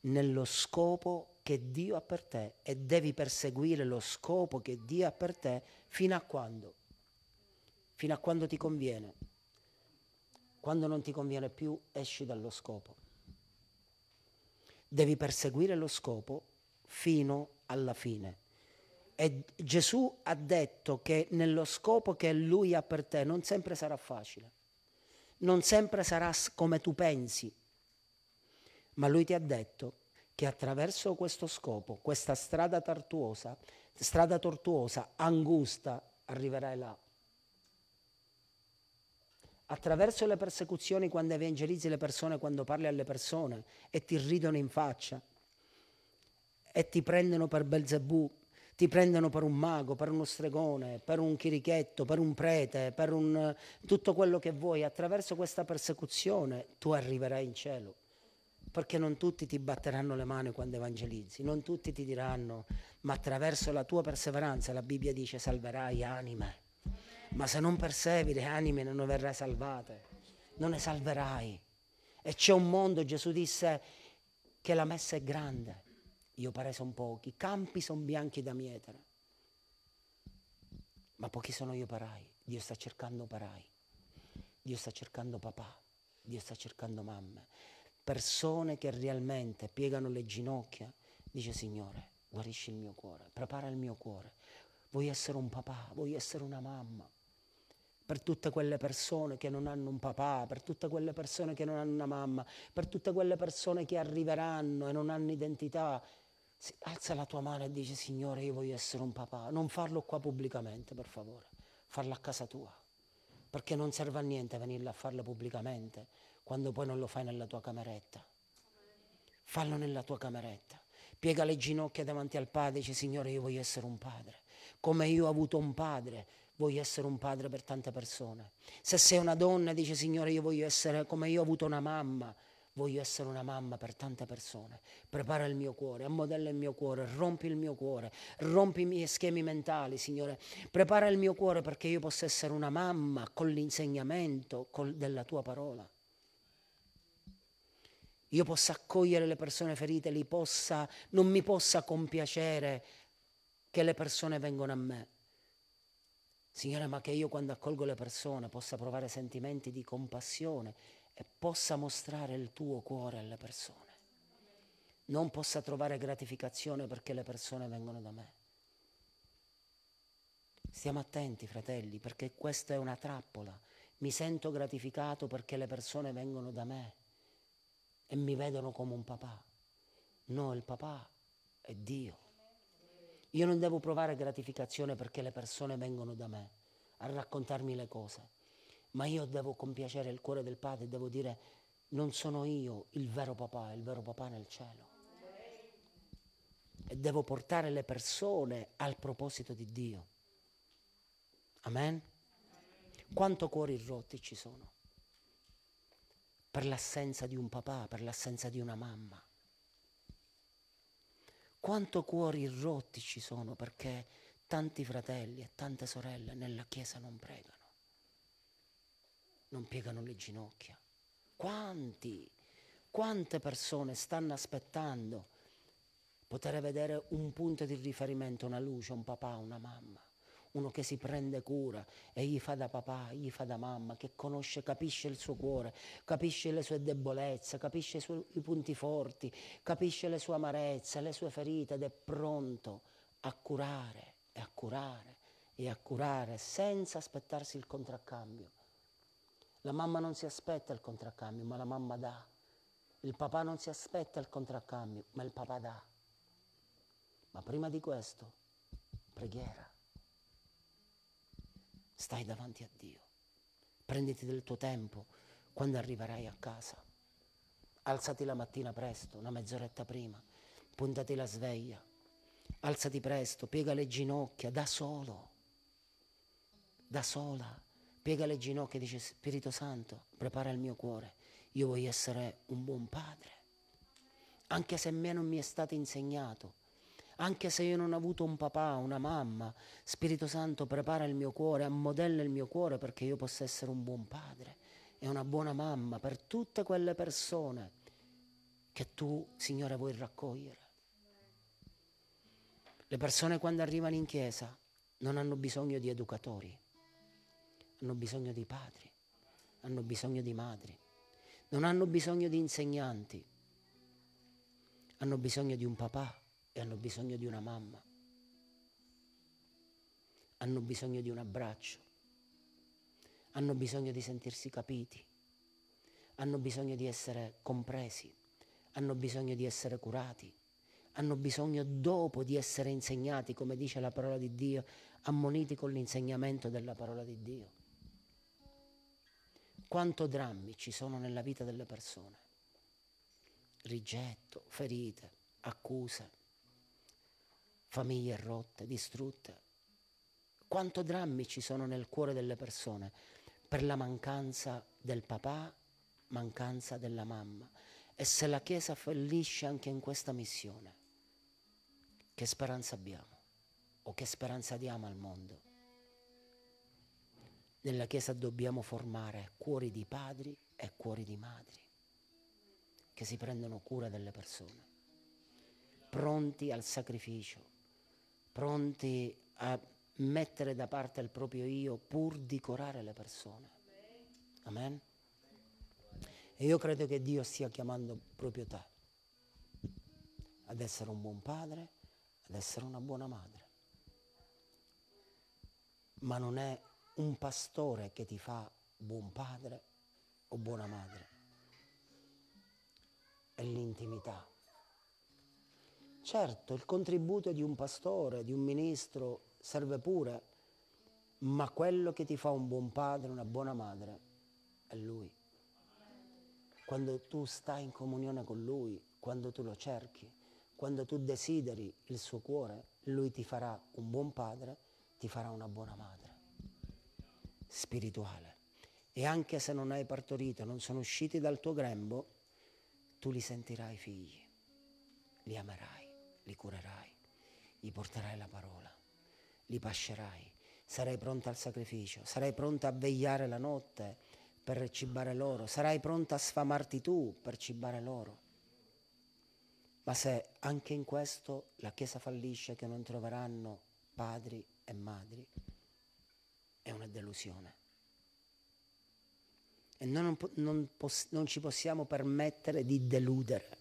nello scopo che Dio ha per te e devi perseguire lo scopo che Dio ha per te fino a quando? Fino a quando ti conviene. Quando non ti conviene più esci dallo scopo. Devi perseguire lo scopo fino alla fine. E Gesù ha detto che nello scopo che Lui ha per te non sempre sarà facile, non sempre sarà come tu pensi, ma Lui ti ha detto che attraverso questo scopo, questa strada tortuosa, strada tortuosa, angusta, arriverai là. Attraverso le persecuzioni quando evangelizzi le persone, quando parli alle persone e ti ridono in faccia e ti prendono per Belzebù, ti prendono per un mago, per uno stregone, per un chirichetto, per un prete, per un, tutto quello che vuoi, attraverso questa persecuzione tu arriverai in cielo. Perché non tutti ti batteranno le mani quando evangelizzi, non tutti ti diranno, ma attraverso la tua perseveranza, la Bibbia dice, salverai anime. Ma se non persevi le anime non verrai salvate, non ne salverai. E c'è un mondo, Gesù disse, che la messa è grande io pare sono pochi, campi sono bianchi da mietere, ma pochi sono gli operai, Dio sta cercando operai, Dio sta cercando papà, Dio sta cercando mamme, persone che realmente piegano le ginocchia, dice Signore, guarisci il mio cuore, prepara il mio cuore, vuoi essere un papà, vuoi essere una mamma per tutte quelle persone che non hanno un papà, per tutte quelle persone che non hanno una mamma, per tutte quelle persone che arriveranno e non hanno identità, alza la tua mano e dice Signore io voglio essere un papà, non farlo qua pubblicamente per favore, farlo a casa tua, perché non serve a niente venirla a farlo pubblicamente quando poi non lo fai nella tua cameretta. Fallo nella tua cameretta, piega le ginocchia davanti al Padre e dice Signore io voglio essere un padre, come io ho avuto un padre, voglio essere un padre per tante persone. Se sei una donna dice Signore io voglio essere come io ho avuto una mamma, voglio essere una mamma per tante persone, prepara il mio cuore, ammodella il mio cuore, rompi il mio cuore, rompi i miei schemi mentali, Signore, prepara il mio cuore perché io possa essere una mamma con l'insegnamento con, della tua parola. Io possa accogliere le persone ferite, possa, non mi possa compiacere che le persone vengano a me. Signore, ma che io quando accolgo le persone possa provare sentimenti di compassione e possa mostrare il tuo cuore alle persone. Non possa trovare gratificazione perché le persone vengono da me. Stiamo attenti, fratelli, perché questa è una trappola. Mi sento gratificato perché le persone vengono da me e mi vedono come un papà. No, il papà è Dio. Io non devo provare gratificazione perché le persone vengono da me a raccontarmi le cose ma io devo compiacere il cuore del Padre, e devo dire non sono io il vero papà, è il vero papà nel cielo. E devo portare le persone al proposito di Dio. Amen? Quanto cuori rotti ci sono per l'assenza di un papà, per l'assenza di una mamma. Quanto cuori rotti ci sono perché tanti fratelli e tante sorelle nella Chiesa non pregano non piegano le ginocchia. Quanti, quante persone stanno aspettando poter vedere un punto di riferimento, una luce, un papà, una mamma, uno che si prende cura e gli fa da papà, gli fa da mamma, che conosce, capisce il suo cuore, capisce le sue debolezze, capisce i, suoi, i punti forti, capisce le sue amarezze, le sue ferite ed è pronto a curare e a curare e a curare senza aspettarsi il contraccambio la mamma non si aspetta il contraccambio, ma la mamma dà. Il papà non si aspetta il contraccambio, ma il papà dà. Ma prima di questo, preghiera. Stai davanti a Dio. Prenditi del tuo tempo quando arriverai a casa. Alzati la mattina presto, una mezz'oretta prima. Puntati la sveglia. Alzati presto, piega le ginocchia da solo. Da sola Piega le ginocchia e dice Spirito Santo, prepara il mio cuore. Io voglio essere un buon padre. Anche se a me non mi è stato insegnato, anche se io non ho avuto un papà, una mamma, Spirito Santo prepara il mio cuore, ammodella il mio cuore perché io possa essere un buon padre e una buona mamma per tutte quelle persone che tu, Signore, vuoi raccogliere. Le persone quando arrivano in chiesa non hanno bisogno di educatori, hanno bisogno di padri, hanno bisogno di madri, non hanno bisogno di insegnanti, hanno bisogno di un papà e hanno bisogno di una mamma, hanno bisogno di un abbraccio, hanno bisogno di sentirsi capiti, hanno bisogno di essere compresi, hanno bisogno di essere curati, hanno bisogno dopo di essere insegnati, come dice la parola di Dio, ammoniti con l'insegnamento della parola di Dio quanto drammi ci sono nella vita delle persone. Rigetto, ferite, accuse, famiglie rotte, distrutte. Quanto drammi ci sono nel cuore delle persone per la mancanza del papà, mancanza della mamma. E se la Chiesa fallisce anche in questa missione, che speranza abbiamo? O che speranza diamo al mondo? Nella Chiesa dobbiamo formare cuori di padri e cuori di madri che si prendono cura delle persone, pronti al sacrificio, pronti a mettere da parte il proprio io pur di curare le persone. Amen? E io credo che Dio stia chiamando proprio te ad essere un buon padre, ad essere una buona madre. Ma non è un pastore che ti fa buon padre o buona madre. È l'intimità. Certo, il contributo di un pastore, di un ministro serve pure, ma quello che ti fa un buon padre, una buona madre, è lui. Quando tu stai in comunione con lui, quando tu lo cerchi, quando tu desideri il suo cuore, lui ti farà un buon padre, ti farà una buona madre spirituale. E anche se non hai partorito, non sono usciti dal tuo grembo, tu li sentirai figli, li amerai, li curerai, gli porterai la parola, li pascerai, sarai pronta al sacrificio, sarai pronta a vegliare la notte per cibare loro, sarai pronta a sfamarti tu per cibare loro. Ma se anche in questo la Chiesa fallisce che non troveranno padri e madri, è una delusione. E noi non, non, non ci possiamo permettere di deludere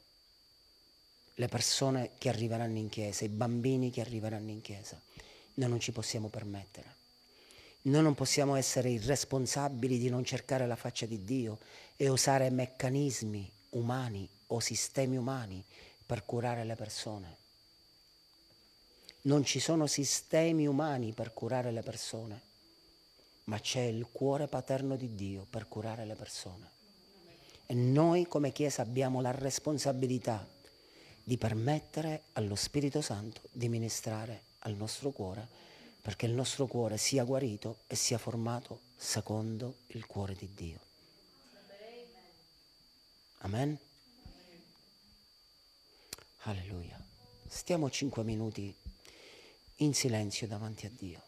le persone che arriveranno in chiesa, i bambini che arriveranno in chiesa. Noi non ci possiamo permettere. Noi non possiamo essere irresponsabili di non cercare la faccia di Dio e usare meccanismi umani o sistemi umani per curare le persone. Non ci sono sistemi umani per curare le persone ma c'è il cuore paterno di Dio per curare le persone. E noi come Chiesa abbiamo la responsabilità di permettere allo Spirito Santo di ministrare al nostro cuore perché il nostro cuore sia guarito e sia formato secondo il cuore di Dio. Amen? Alleluia. Stiamo cinque minuti in silenzio davanti a Dio.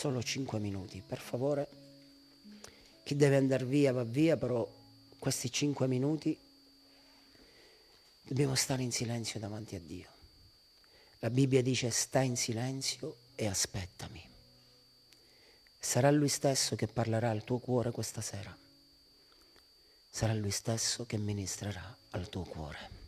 solo 5 minuti, per favore. Chi deve andare via va via, però questi 5 minuti dobbiamo stare in silenzio davanti a Dio. La Bibbia dice sta in silenzio e aspettami. Sarà Lui stesso che parlerà al tuo cuore questa sera. Sarà Lui stesso che ministrerà al tuo cuore.